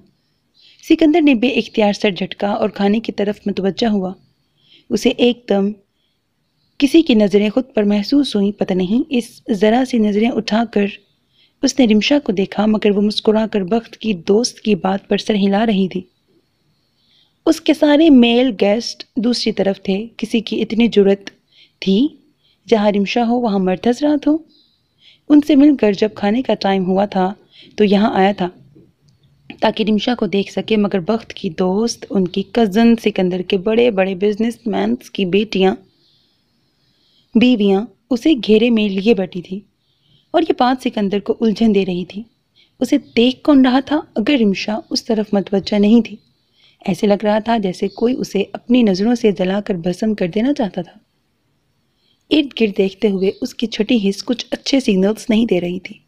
सिकंदर ने बे इख्तियार सर झटका और खाने की तरफ मतवजा हुआ उसे एकदम किसी की नज़रें खुद पर महसूस हुई पता नहीं इस ज़रा सी नज़रें उठाकर उसने रिमशा को देखा मगर वो मुस्कुरा कर वक्त की दोस्त की बात पर सर हिला रही थी उसके सारे मेल गेस्ट दूसरी तरफ थे किसी की इतनी ज़रूरत थी जहाँ रिमशा हो वहाँ मरथस रात हो उनसे मिलकर जब खाने का टाइम हुआ था तो यहाँ आया था ताकि रिमशा को देख सके मगर वक्त की दोस्त उनकी कज़न सिकंदर के बड़े बड़े बिजनेस की बेटियाँ बीवियाँ उसे घेरे में लिए बैठी थी और ये बात सिकंदर को उलझन दे रही थी उसे देख कौन रहा था अगर रिमशा उस तरफ मतवजा नहीं थी ऐसे लग रहा था जैसे कोई उसे अपनी नज़रों से जलाकर भस्म कर देना चाहता था इर्द गिर्द देखते हुए उसकी छोटी हिस्स कुछ अच्छे सिग्नल्स नहीं दे रही थी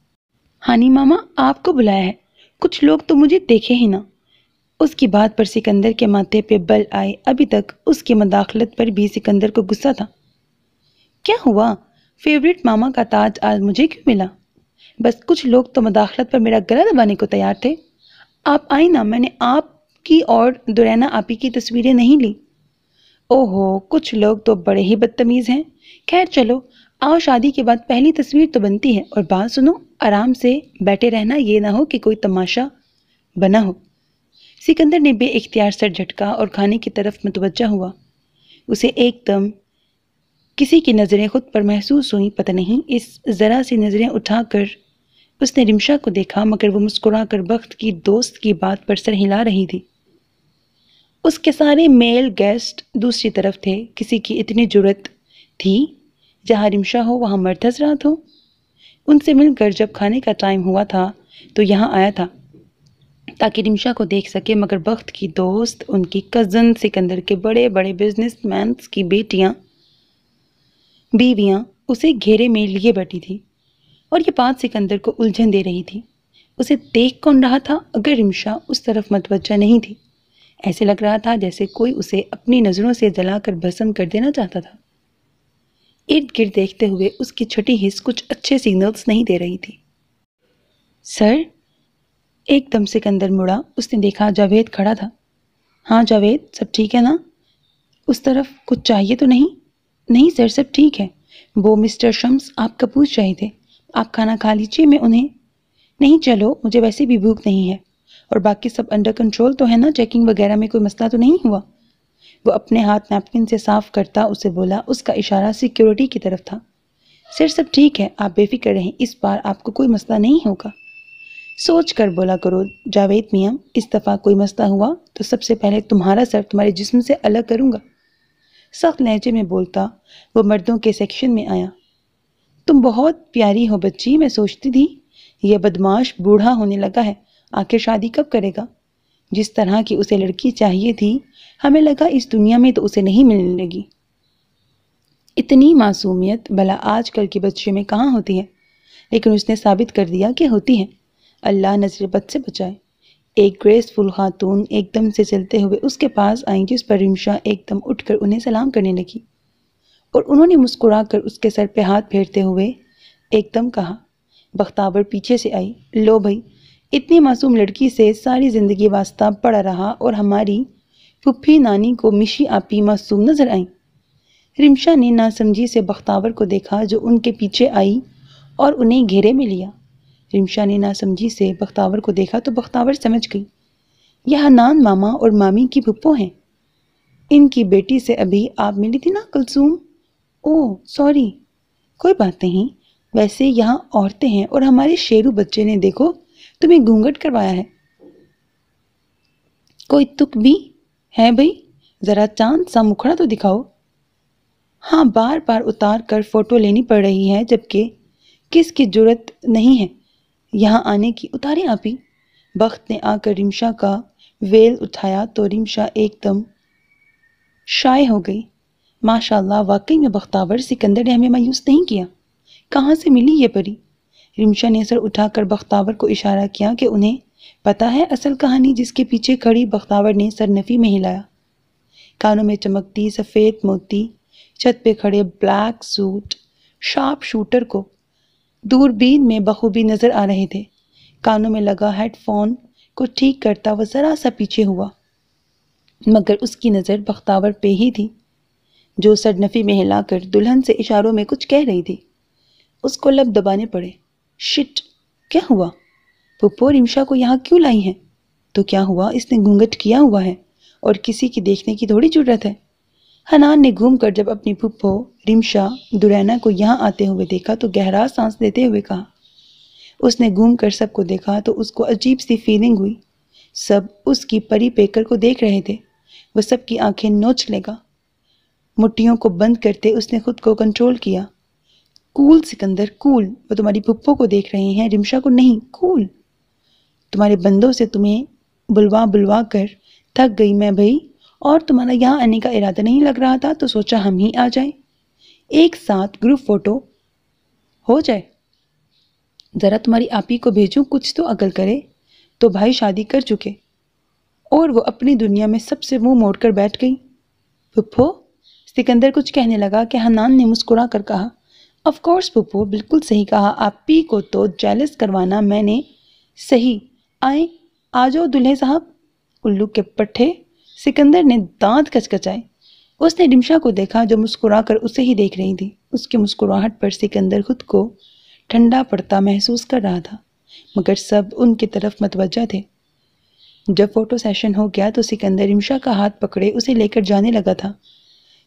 हानी मामा आपको बुलाया है कुछ लोग तो मुझे देखे ही ना उसकी बात पर सिकंदर के माथे पे बल आए अभी तक उसकी मदाखलत पर भी सिकंदर को गुस्सा था क्या हुआ फेवरेट मामा का ताज आज मुझे क्यों मिला बस कुछ लोग तो मदाखलत पर मेरा गला दबाने को तैयार थे आप आई ना मैंने आपकी और दुरैना आपी की तस्वीरें नहीं ली ओहो कुछ लोग तो बड़े ही बदतमीज़ हैं खैर चलो आओ शादी के बाद पहली तस्वीर तो बनती है और बात सुनो आराम से बैठे रहना ये ना हो कि कोई तमाशा बना हो सिकंदर ने बे इख्तियार सर झटका और खाने की तरफ मतवजा हुआ उसे एकदम किसी की नज़रें खुद पर महसूस हुई पता नहीं इस ज़रा सी नज़रें उठाकर उसने रिमशा को देखा मगर वो मुस्कुरा कर वक्त की दोस्त की बात पर सर हिला रही थी उसके सारे मेल गेस्ट दूसरी तरफ थे किसी की इतनी ज़रूरत थी जहाँ रिमशा हो वहाँ मरतज रात हो उनसे मिलकर जब खाने का टाइम हुआ था तो यहाँ आया था ताकि रिमशा को देख सके मगर वक्त की दोस्त उनकी कज़न सिकंदर के बड़े बड़े बिजनेसमैन की बेटियाँ बीवियाँ उसे घेरे में लिए बैठी थी और ये बात सिकंदर को उलझन दे रही थी उसे देख कौन रहा था अगर रिमशा उस तरफ मतवजा नहीं थी ऐसे लग रहा था जैसे कोई उसे अपनी नज़रों से जलाकर भस्म कर देना चाहता था इर्द गिर्द देखते हुए उसकी छठी हिस्स कुछ अच्छे सिग्नल्स नहीं दे रही थी सर एकदम सिकंदर मुड़ा उसने देखा जावेद खड़ा था हाँ जावेद सब ठीक है ना उस तरफ कुछ चाहिए तो नहीं नहीं सर सब ठीक है वो मिस्टर शम्स आपका पूछ रहे थे आप खाना खा लीजिए मैं उन्हें नहीं चलो मुझे वैसे भी भूख नहीं है और बाकी सब अंडर कंट्रोल तो है ना चेकिंग वगैरह में कोई मसला तो नहीं हुआ वो अपने हाथ नैपकिन से साफ करता उसे बोला उसका इशारा सिक्योरिटी की तरफ था सर सब ठीक है आप बेफिक्र रहें इस बार आपको कोई मसला नहीं होगा सोच कर बोला करो जावेद मियाँ इस दफ़ा कोई मसला हुआ तो सबसे पहले तुम्हारा सर तुम्हारे जिस्म से अलग करूँगा सख्त लहजे में बोलता वो मर्दों के सेक्शन में आया तुम बहुत प्यारी हो बच्ची मैं सोचती थी यह बदमाश बूढ़ा होने लगा है आखिर शादी कब करेगा जिस तरह की उसे लड़की चाहिए थी हमें लगा इस दुनिया में तो उसे नहीं मिलने लगी इतनी मासूमियत भला आजकल के बच्चे में कहाँ होती है लेकिन उसने साबित कर दिया कि होती है अल्लाह नजरबद से बचाए एक ग्रेसफुल खातून एकदम से चलते हुए उसके पास आई जिस पर रिमशा एकदम उठकर उन्हें सलाम करने लगी और उन्होंने मुस्कुरा कर उसके सर पे हाथ फेरते हुए एकदम कहा बख्तावर पीछे से आई लो भाई इतनी मासूम लड़की से सारी ज़िंदगी वास्ता पड़ा रहा और हमारी फुफ्फी नानी को मिशी आपी मासूम नज़र आई रिमशा ने नासमझी से बख्तावर को देखा जो उनके पीछे आई और उन्हें घेरे में लिया रिमशा ने नासमझी से बख्तावर को देखा तो बख्तावर समझ गई यह नान मामा और मामी की भुप्पो हैं इनकी बेटी से अभी आप मिली थी ना कुलसूम ओह सॉरी कोई बात नहीं वैसे यहाँ औरतें हैं और हमारे शेरू बच्चे ने देखो तुम्हें घूंघट करवाया है कोई तुक भी है भाई ज़रा चांद सा मुखड़ा तो दिखाओ हाँ बार बार उतार कर फ़ोटो लेनी पड़ रही है जबकि किसकी जरूरत नहीं है यहाँ आने की उतारे ही बख्त ने आकर रिमशा का वेल उठाया तो रिमशा एकदम शाय हो गई माशाल्लाह वाकई में बख्तावर सिकंदर ने हमें मायूस नहीं किया कहाँ से मिली ये परी रिमशा ने सर उठाकर बख्तावर को इशारा किया कि उन्हें पता है असल कहानी जिसके पीछे खड़ी बख्तावर ने सर नफ़ी में हिलाया कानों में चमकती सफ़ेद मोती छत पे खड़े ब्लैक सूट शार्प शूटर को दूरबीन में बखूबी नजर आ रहे थे कानों में लगा हेडफोन को ठीक करता वह जरा सा पीछे हुआ मगर उसकी नज़र बख्तावर पे ही थी जो सडनफी में हिलाकर दुल्हन से इशारों में कुछ कह रही थी उसको लब दबाने पड़े शिट क्या हुआ पुप्पो इमशा को यहाँ क्यों लाई हैं तो क्या हुआ इसने घूंघट किया हुआ है और किसी की देखने की थोड़ी जरूरत है हनान ने घूमकर जब अपनी पुप्पो रिमशा दुरैना को यहाँ आते हुए देखा तो गहरा सांस लेते हुए कहा उसने घूमकर सबको देखा तो उसको अजीब सी फीलिंग हुई सब उसकी परी पेकर को देख रहे थे वह सबकी आंखें नोच लेगा मुट्ठियों को बंद करते उसने खुद को कंट्रोल किया कूल सिकंदर कूल वो तुम्हारी पुप्पो को देख रहे हैं रिमशा को नहीं कूल तुम्हारे बंदों से तुम्हें बुलवा बुलवा कर थक गई मैं भाई और तुम्हारा यहाँ आने का इरादा नहीं लग रहा था तो सोचा हम ही आ जाएं एक साथ ग्रुप फोटो हो जाए ज़रा तुम्हारी आपी को भेजूँ कुछ तो अकल करे तो भाई शादी कर चुके और वो अपनी दुनिया में सबसे मुंह मोड़ कर बैठ गई पुप्पो सिकंदर कुछ कहने लगा कि हनान ने मुस्कुरा कर कहा अफकोर्स पुप्पो बिल्कुल सही कहा आप पी को तो जेलस करवाना मैंने सही आए आ जाओ दुल्हे साहब उल्लू के पट्ठे सिकंदर ने दांत कचकचाए उसने डिमशा को देखा जो मुस्कुराकर उसे ही देख रही थी उसकी मुस्कुराहट पर सिकंदर खुद को ठंडा पड़ता महसूस कर रहा था मगर सब उनकी तरफ मतवजा थे जब फोटो सेशन हो गया तो सिकंदर रिमशा का हाथ पकड़े उसे लेकर जाने लगा था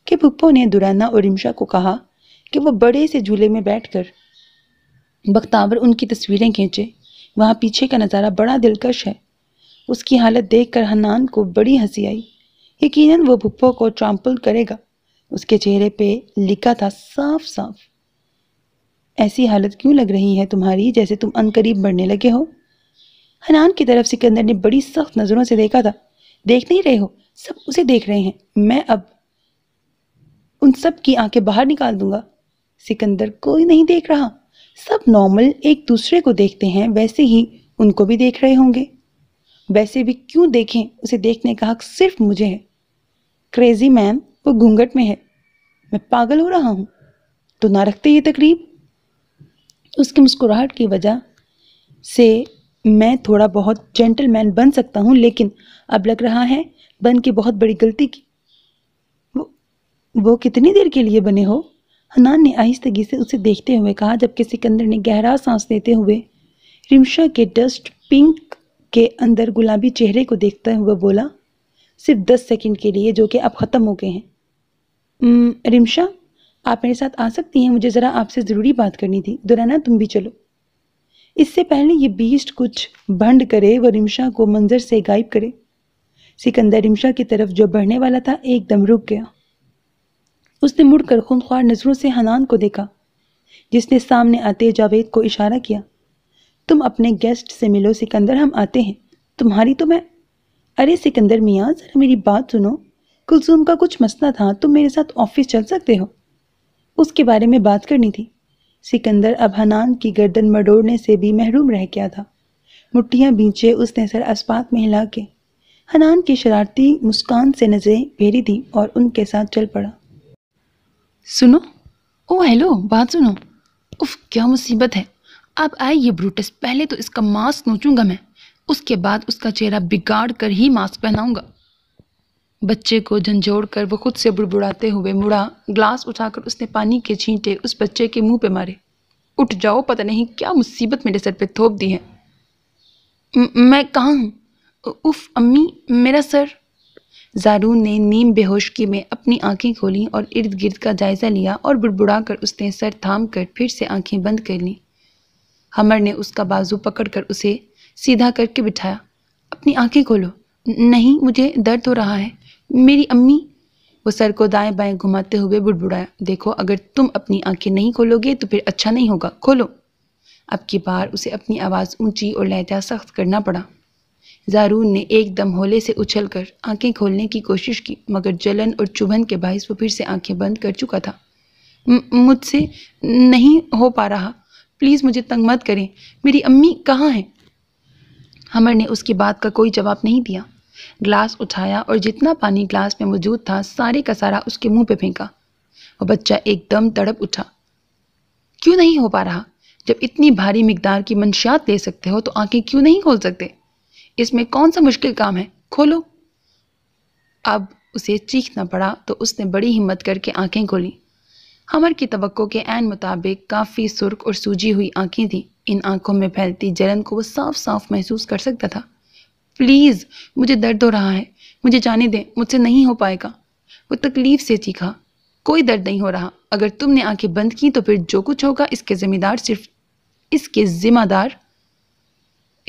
कि पुप्पो ने दुराना और रिमशा को कहा कि वो बड़े से झूले में बैठकर बख्तावर उनकी तस्वीरें खींचे वहाँ पीछे का नज़ारा बड़ा दिलकश है उसकी हालत देखकर हनान को बड़ी हंसी आई यकीनन वो भुप्पो को ट्राम्पल करेगा उसके चेहरे पे लिखा था साफ साफ ऐसी हालत क्यों लग रही है तुम्हारी जैसे तुम अनकरीब बढ़ने लगे हो हनान की तरफ सिकंदर ने बड़ी सख्त नज़रों से देखा था देख नहीं रहे हो सब उसे देख रहे हैं मैं अब उन सब की आंखें बाहर निकाल दूंगा सिकंदर कोई नहीं देख रहा सब नॉर्मल एक दूसरे को देखते हैं वैसे ही उनको भी देख रहे होंगे वैसे भी क्यों देखें उसे देखने का हक सिर्फ मुझे है क्रेजी मैन वो घूंघट में है मैं पागल हो रहा हूँ तो ना रखते ये तकरीब उसकी मुस्कुराहट की वजह से मैं थोड़ा बहुत जेंटलमैन बन सकता हूँ लेकिन अब लग रहा है बन की बहुत बड़ी गलती की वो वो कितनी देर के लिए बने हो हनान ने आहिस्तगी से उसे देखते हुए कहा जबकि सिकंदर ने गहरा सांस लेते हुए रिमशा के डस्ट पिंक के अंदर गुलाबी चेहरे को देखते हुए बोला सिर्फ दस सेकंड के लिए जो कि अब ख़त्म हो गए हैं रिमशा आप मेरे साथ आ सकती हैं मुझे ज़रा आपसे ज़रूरी बात करनी थी दुराना तुम भी चलो इससे पहले ये बीस्ट कुछ भंड करे व रिमशा को मंजर से गायब करे सिकंदर रिमशा की तरफ जो बढ़ने वाला था एकदम रुक गया उसने मुड़कर खूनख्वार नज़रों से हनान को देखा जिसने सामने आते जावेद को इशारा किया तुम अपने गेस्ट से मिलो सिकंदर हम आते हैं तुम्हारी तो मैं अरे सिकंदर मियाँ ज़रा मेरी बात सुनो कुलसुम का कुछ मसला था तुम मेरे साथ ऑफिस चल सकते हो उसके बारे में बात करनी थी सिकंदर अब हनान की गर्दन मडोड़ने से भी महरूम रह गया था मुट्ठियाँ बींचे उसने सर अस्पात में हिला के हनान की शरारती मुस्कान से नज़रें फेरी थी और उनके साथ चल पड़ा सुनो ओ हेलो बात सुनो उफ क्या मुसीबत है अब आए ये ब्रूटस पहले तो इसका मास्क नोचूंगा मैं उसके बाद उसका चेहरा बिगाड़ कर ही मास्क पहनाऊंगा बच्चे को झंझोड़ कर वो खुद से बुड़बुड़ाते हुए मुड़ा ग्लास उठाकर उसने पानी के छींटे उस बच्चे के मुंह पे मारे उठ जाओ पता नहीं क्या मुसीबत मेरे सर पे थोप दी है म, मैं कहाँ हूँ उफ अम्मी मेरा सर जारून ने नीम बेहोशकी में अपनी आंखें खोली और इर्द गिर्द का जायज़ा लिया और बुड़बुड़ा कर उसने सर थाम कर फिर से आंखें बंद कर लीं हमर ने उसका बाजू पकड़कर उसे सीधा करके बिठाया अपनी आंखें खोलो नहीं मुझे दर्द हो रहा है मेरी अम्मी वो सर को दाएं बाएं घुमाते हुए बुड़बुड़ाया देखो अगर तुम अपनी आंखें नहीं खोलोगे तो फिर अच्छा नहीं होगा खोलो अब की बार उसे अपनी आवाज़ ऊंची और लहजा सख्त करना पड़ा जारून ने एकदम होले से उछलकर आंखें खोलने की कोशिश की मगर जलन और चुभन के बायस वो फिर से आंखें बंद कर चुका था मुझसे नहीं हो पा रहा प्लीज़ मुझे तंग मत करें मेरी अम्मी कहाँ हैं हमर ने उसकी बात का कोई जवाब नहीं दिया ग्लास उठाया और जितना पानी ग्लास में मौजूद था सारे का सारा उसके मुंह पे फेंका वह बच्चा एकदम तड़प उठा क्यों नहीं हो पा रहा जब इतनी भारी मिकदार की मंशियात ले सकते हो तो आंखें क्यों नहीं खोल सकते इसमें कौन सा मुश्किल काम है खोलो अब उसे चीखना पड़ा तो उसने बड़ी हिम्मत करके आंखें खोली अमर की तो के एन मुताबिक काफ़ी सुर्ख और सूजी हुई आंखें थीं इन आंखों में फैलती जलन को वो साफ साफ महसूस कर सकता था प्लीज़ मुझे दर्द हो रहा है मुझे जाने दें मुझसे नहीं हो पाएगा वो तकलीफ़ से चीखा कोई दर्द नहीं हो रहा अगर तुमने आंखें बंद की तो फिर जो कुछ होगा इसके ज़िम्मेदार सिर्फ इसके ज़िम्मेदार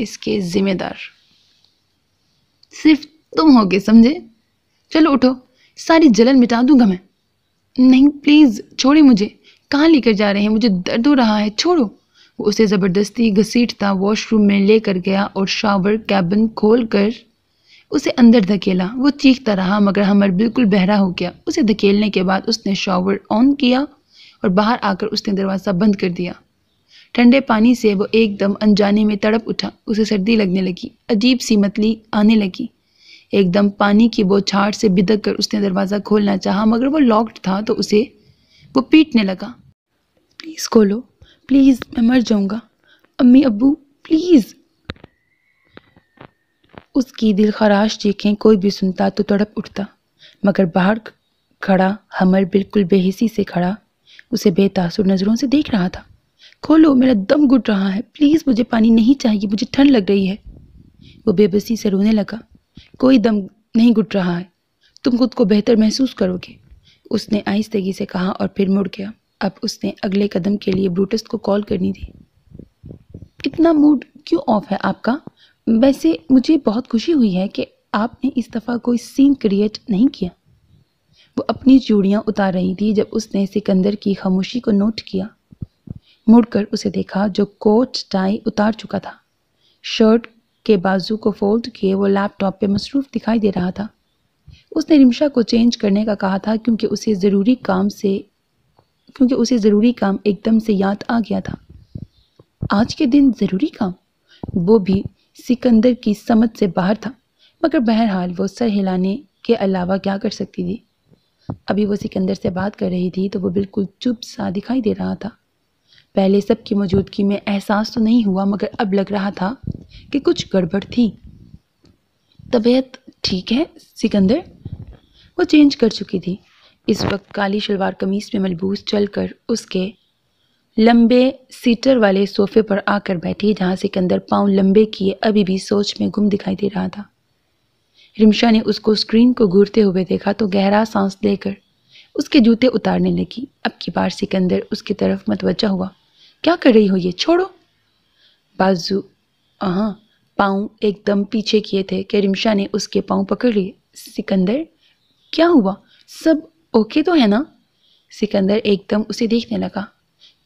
इसके ज़िम्मेदार सिर्फ तुम होगे समझे चलो उठो सारी जलन मिटा दूंगा मैं नहीं प्लीज़ छोड़े मुझे कहाँ लेकर जा रहे हैं मुझे दर्द हो रहा है छोड़ो वो उसे ज़बरदस्ती घसीटता वॉशरूम में लेकर गया और शावर कैबिन खोल कर उसे अंदर धकेला वो चीखता रहा मगर हमर बिल्कुल बहरा हो गया उसे धकेलने के बाद उसने शावर ऑन किया और बाहर आकर उसने दरवाज़ा बंद कर दिया ठंडे पानी से वो एकदम अनजाने में तड़प उठा उसे सर्दी लगने लगी अजीब सी मतली आने लगी एकदम पानी की बौछार से बिदक कर उसने दरवाज़ा खोलना चाहा मगर वो लॉक्ड था तो उसे वो पीटने लगा प्लीज़ खोलो प्लीज़ मैं मर जाऊँगा अम्मी अबू प्लीज़ उसकी दिल खराश चीखें कोई भी सुनता तो तड़प उठता मगर बाहर खड़ा हमर बिल्कुल बेहिसी से खड़ा उसे बेतासुर नज़रों से देख रहा था खोलो मेरा दम घुट रहा है प्लीज़ मुझे पानी नहीं चाहिए मुझे ठंड लग रही है वो बेबसी से रोने लगा कोई दम नहीं घुट रहा है तुम खुद को बेहतर महसूस करोगे उसने आहिस्तगी से कहा और फिर मुड़ गया अब उसने अगले कदम के लिए ब्रूटस को कॉल करनी थी इतना मूड क्यों ऑफ है आपका वैसे मुझे बहुत खुशी हुई है कि आपने इस दफ़ा कोई सीन क्रिएट नहीं किया वो अपनी चूड़ियाँ उतार रही थी जब उसने सिकंदर की खामोशी को नोट किया मुड़कर उसे देखा जो कोट टाई उतार चुका था शर्ट के बाजू को फोल्ड किए वो लैपटॉप पे मसरूफ़ दिखाई दे रहा था उसने रिमशा को चेंज करने का कहा था क्योंकि उसे ज़रूरी काम से क्योंकि उसे ज़रूरी काम एकदम से याद आ गया था आज के दिन ज़रूरी काम वो भी सिकंदर की समझ से बाहर था मगर बहरहाल वो सर हिलाने के अलावा क्या कर सकती थी अभी वो सिकंदर से बात कर रही थी तो वो बिल्कुल चुप सा दिखाई दे रहा था पहले सब की मौजूदगी में एहसास तो नहीं हुआ मगर अब लग रहा था कि कुछ गड़बड़ थी तबीयत ठीक है सिकंदर वो चेंज कर चुकी थी इस वक्त काली शलवार कमीज में मलबूस चलकर उसके लंबे सीटर वाले सोफे पर आकर बैठी जहाँ सिकंदर पाँव लंबे किए अभी भी सोच में गुम दिखाई दे रहा था रिमशा ने उसको स्क्रीन को घूरते हुए देखा तो गहरा सांस लेकर उसके जूते उतारने लगी अब की बार सिकंदर उसकी तरफ मतवजा हुआ क्या कर रही हो ये छोड़ो बाजू हाँ पाँव एकदम पीछे किए थे कि रिमशा ने उसके पाँव पकड़ लिए सिकंदर क्या हुआ सब ओके तो है ना सिकंदर एकदम उसे देखने लगा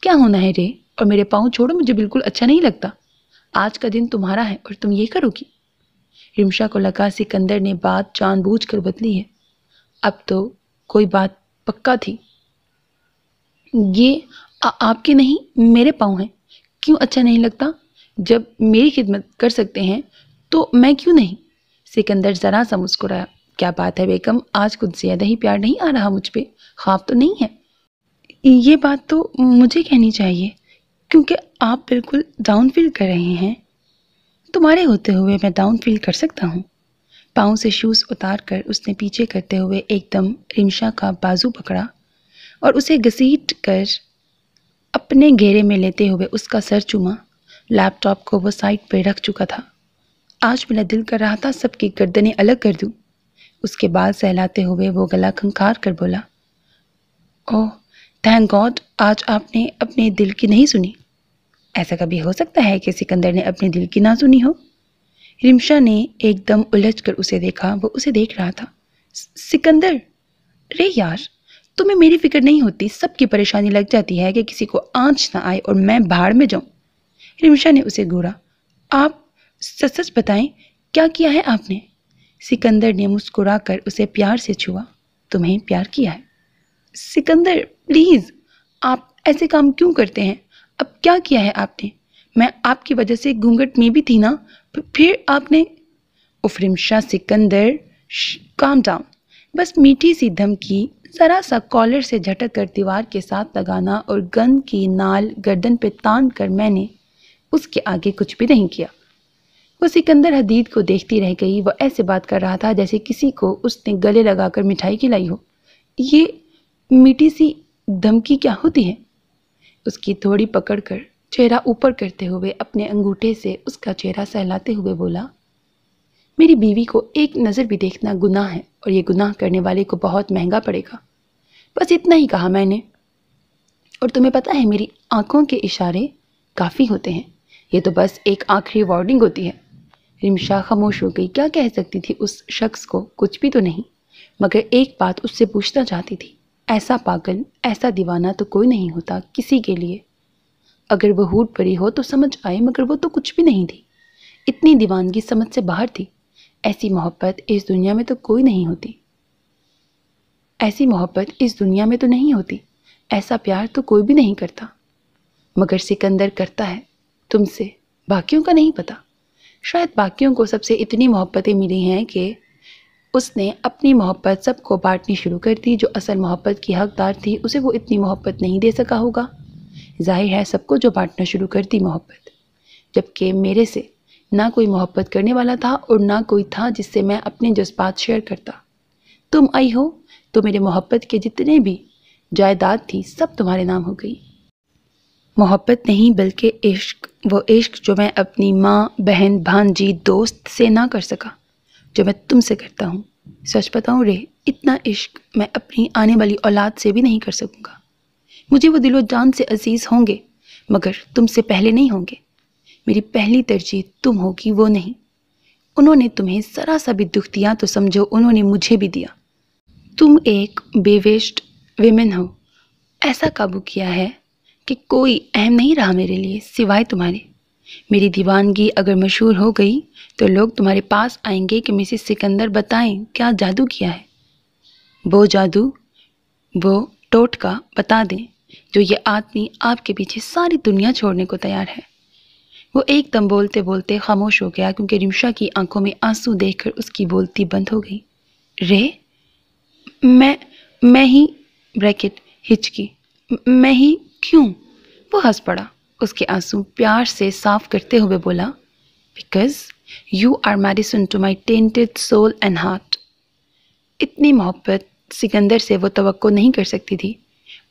क्या होना है रे और मेरे पाँव छोड़ो मुझे बिल्कुल अच्छा नहीं लगता आज का दिन तुम्हारा है और तुम ये करोगी रिमशा को लगा सिकंदर ने बात जानबूझ कर बदली है अब तो कोई बात पक्का थी ये आ, आपके नहीं मेरे पाँव हैं क्यों अच्छा नहीं लगता जब मेरी खिदमत कर सकते हैं तो मैं क्यों नहीं सिकंदर ज़रा सा मुस्कुराया क्या बात है बेगम आज कुछ ज़्यादा ही प्यार नहीं आ रहा मुझ पर ख्वाब तो नहीं है ये बात तो मुझे कहनी चाहिए क्योंकि आप बिल्कुल डाउन फील कर रहे हैं तुम्हारे होते हुए मैं डाउन फील कर सकता हूँ पाँव से शूज़ उतार कर उसने पीछे करते हुए एकदम रिमशा का बाजू पकड़ा और उसे घसीट कर अपने घेरे में लेते हुए उसका सर चूमा लैपटॉप को वो साइड पर रख चुका था आज मेरा दिल कर रहा था सबकी गर्दनें अलग कर दूं। उसके बाल सहलाते हुए वो गला खंखार कर बोला ओह थैंक गॉड आज आपने अपने दिल की नहीं सुनी ऐसा कभी हो सकता है कि सिकंदर ने अपने दिल की ना सुनी हो रिमशा ने एकदम उलझ कर उसे देखा वो उसे देख रहा था सिकंदर अरे यार तुम्हें मेरी फिक्र नहीं होती सबकी परेशानी लग जाती है कि किसी को आंच ना आए और मैं भाड़ में जाऊं रिमशा ने उसे घूरा आप सच सच बताएं क्या किया है आपने सिकंदर ने कर उसे प्यार से छुआ तुम्हें प्यार किया है सिकंदर प्लीज़ आप ऐसे काम क्यों करते हैं अब क्या किया है आपने मैं आपकी वजह से घूंघट में भी थी ना फिर आपने उफरिम शाह सिकंदर काम डाउन बस मीठी सी धमकी जरा सा कॉलर से झटक कर दीवार के साथ लगाना और गन की नाल गर्दन पे तान कर मैंने उसके आगे कुछ भी नहीं किया वो सिकंदर हदीद को देखती रह गई वह ऐसे बात कर रहा था जैसे किसी को उसने गले लगाकर मिठाई खिलाई हो ये मीठी सी धमकी क्या होती है उसकी थोड़ी पकड़ कर चेहरा ऊपर करते हुए अपने अंगूठे से उसका चेहरा सहलाते हुए बोला मेरी बीवी को एक नज़र भी देखना गुनाह है और ये गुनाह करने वाले को बहुत महंगा पड़ेगा बस इतना ही कहा मैंने और तुम्हें पता है मेरी आंखों के इशारे काफ़ी होते हैं ये तो बस एक आखिरी वार्निंग होती है रिमशा खामोश हो गई क्या कह सकती थी उस शख्स को कुछ भी तो नहीं मगर एक बात उससे पूछना चाहती थी ऐसा पागल ऐसा दीवाना तो कोई नहीं होता किसी के लिए अगर वह हूट पड़ी हो तो समझ आए मगर वो तो कुछ भी नहीं थी इतनी दीवानगी समझ से बाहर थी ऐसी मोहब्बत इस दुनिया में तो कोई नहीं होती ऐसी मोहब्बत इस दुनिया में तो नहीं होती ऐसा प्यार तो कोई भी नहीं करता मगर सिकंदर करता है तुमसे बाकियों का नहीं पता शायद बाकियों को सबसे इतनी मोहब्बतें मिली हैं कि उसने अपनी मोहब्बत सबको बांटनी शुरू कर दी जो असल मोहब्बत की हकदार थी उसे वो इतनी मोहब्बत नहीं दे सका होगा जाहिर है सबको जो बांटना शुरू कर दी मोहब्बत जबकि मेरे से ना कोई मोहब्बत करने वाला था और ना कोई था जिससे मैं अपने जज्बात शेयर करता तुम आई हो तो मेरे मोहब्बत के जितने भी जायदाद थी सब तुम्हारे नाम हो गई मोहब्बत नहीं बल्कि इश्क वो इश्क जो मैं अपनी माँ बहन भांजी दोस्त से ना कर सका जो मैं तुमसे करता हूँ सच बताऊँ रे इतना इश्क मैं अपनी आने वाली औलाद से भी नहीं कर सकूँगा मुझे वो दिलो जान से अजीज़ होंगे मगर तुमसे पहले नहीं होंगे मेरी पहली तरजीह तुम होगी वो नहीं उन्होंने तुम्हें ज़रा सा भी दुख दिया तो समझो उन्होंने मुझे भी दिया तुम एक बेवेस्ट वेमेन हो ऐसा काबू किया है कि कोई अहम नहीं रहा मेरे लिए सिवाय तुम्हारे मेरी दीवानगी अगर मशहूर हो गई तो लोग तुम्हारे पास आएंगे कि मिसिस सिकंदर बताएं क्या जादू किया है वो जादू वो टोट का बता दें जो ये आदमी आपके पीछे सारी दुनिया छोड़ने को तैयार है वो एकदम बोलते बोलते खामोश हो गया क्योंकि रिमशा की आंखों में आंसू देखकर उसकी बोलती बंद हो गई रे मैं मैं ही ब्रैकेट हिचकी मैं ही क्यों वो हंस पड़ा उसके आंसू प्यार से साफ करते हुए बोला because you are medicine to my tainted soul and heart इतनी मोहब्बत सिकंदर से वो तो नहीं कर सकती थी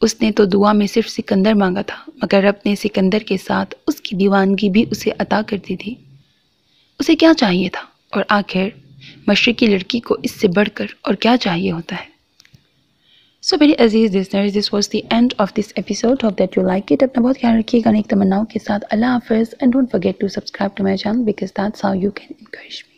उसने तो दुआ में सिर्फ सिकंदर मांगा था मगर रब ने सिकंदर के साथ उसकी दीवानगी भी उसे अता कर दी थी उसे क्या चाहिए था और आखिर मशरकी लड़की को इससे बढ़कर और क्या चाहिए होता है सो मेरे अजीज़ listeners this was the end of this episode hope that you like it अपना बहुत ख्याल रखिएगा नेक तमन्नाओं के साथ अल्लाह हाफिज़ and don't forget to subscribe to my channel because that's how you can encourage me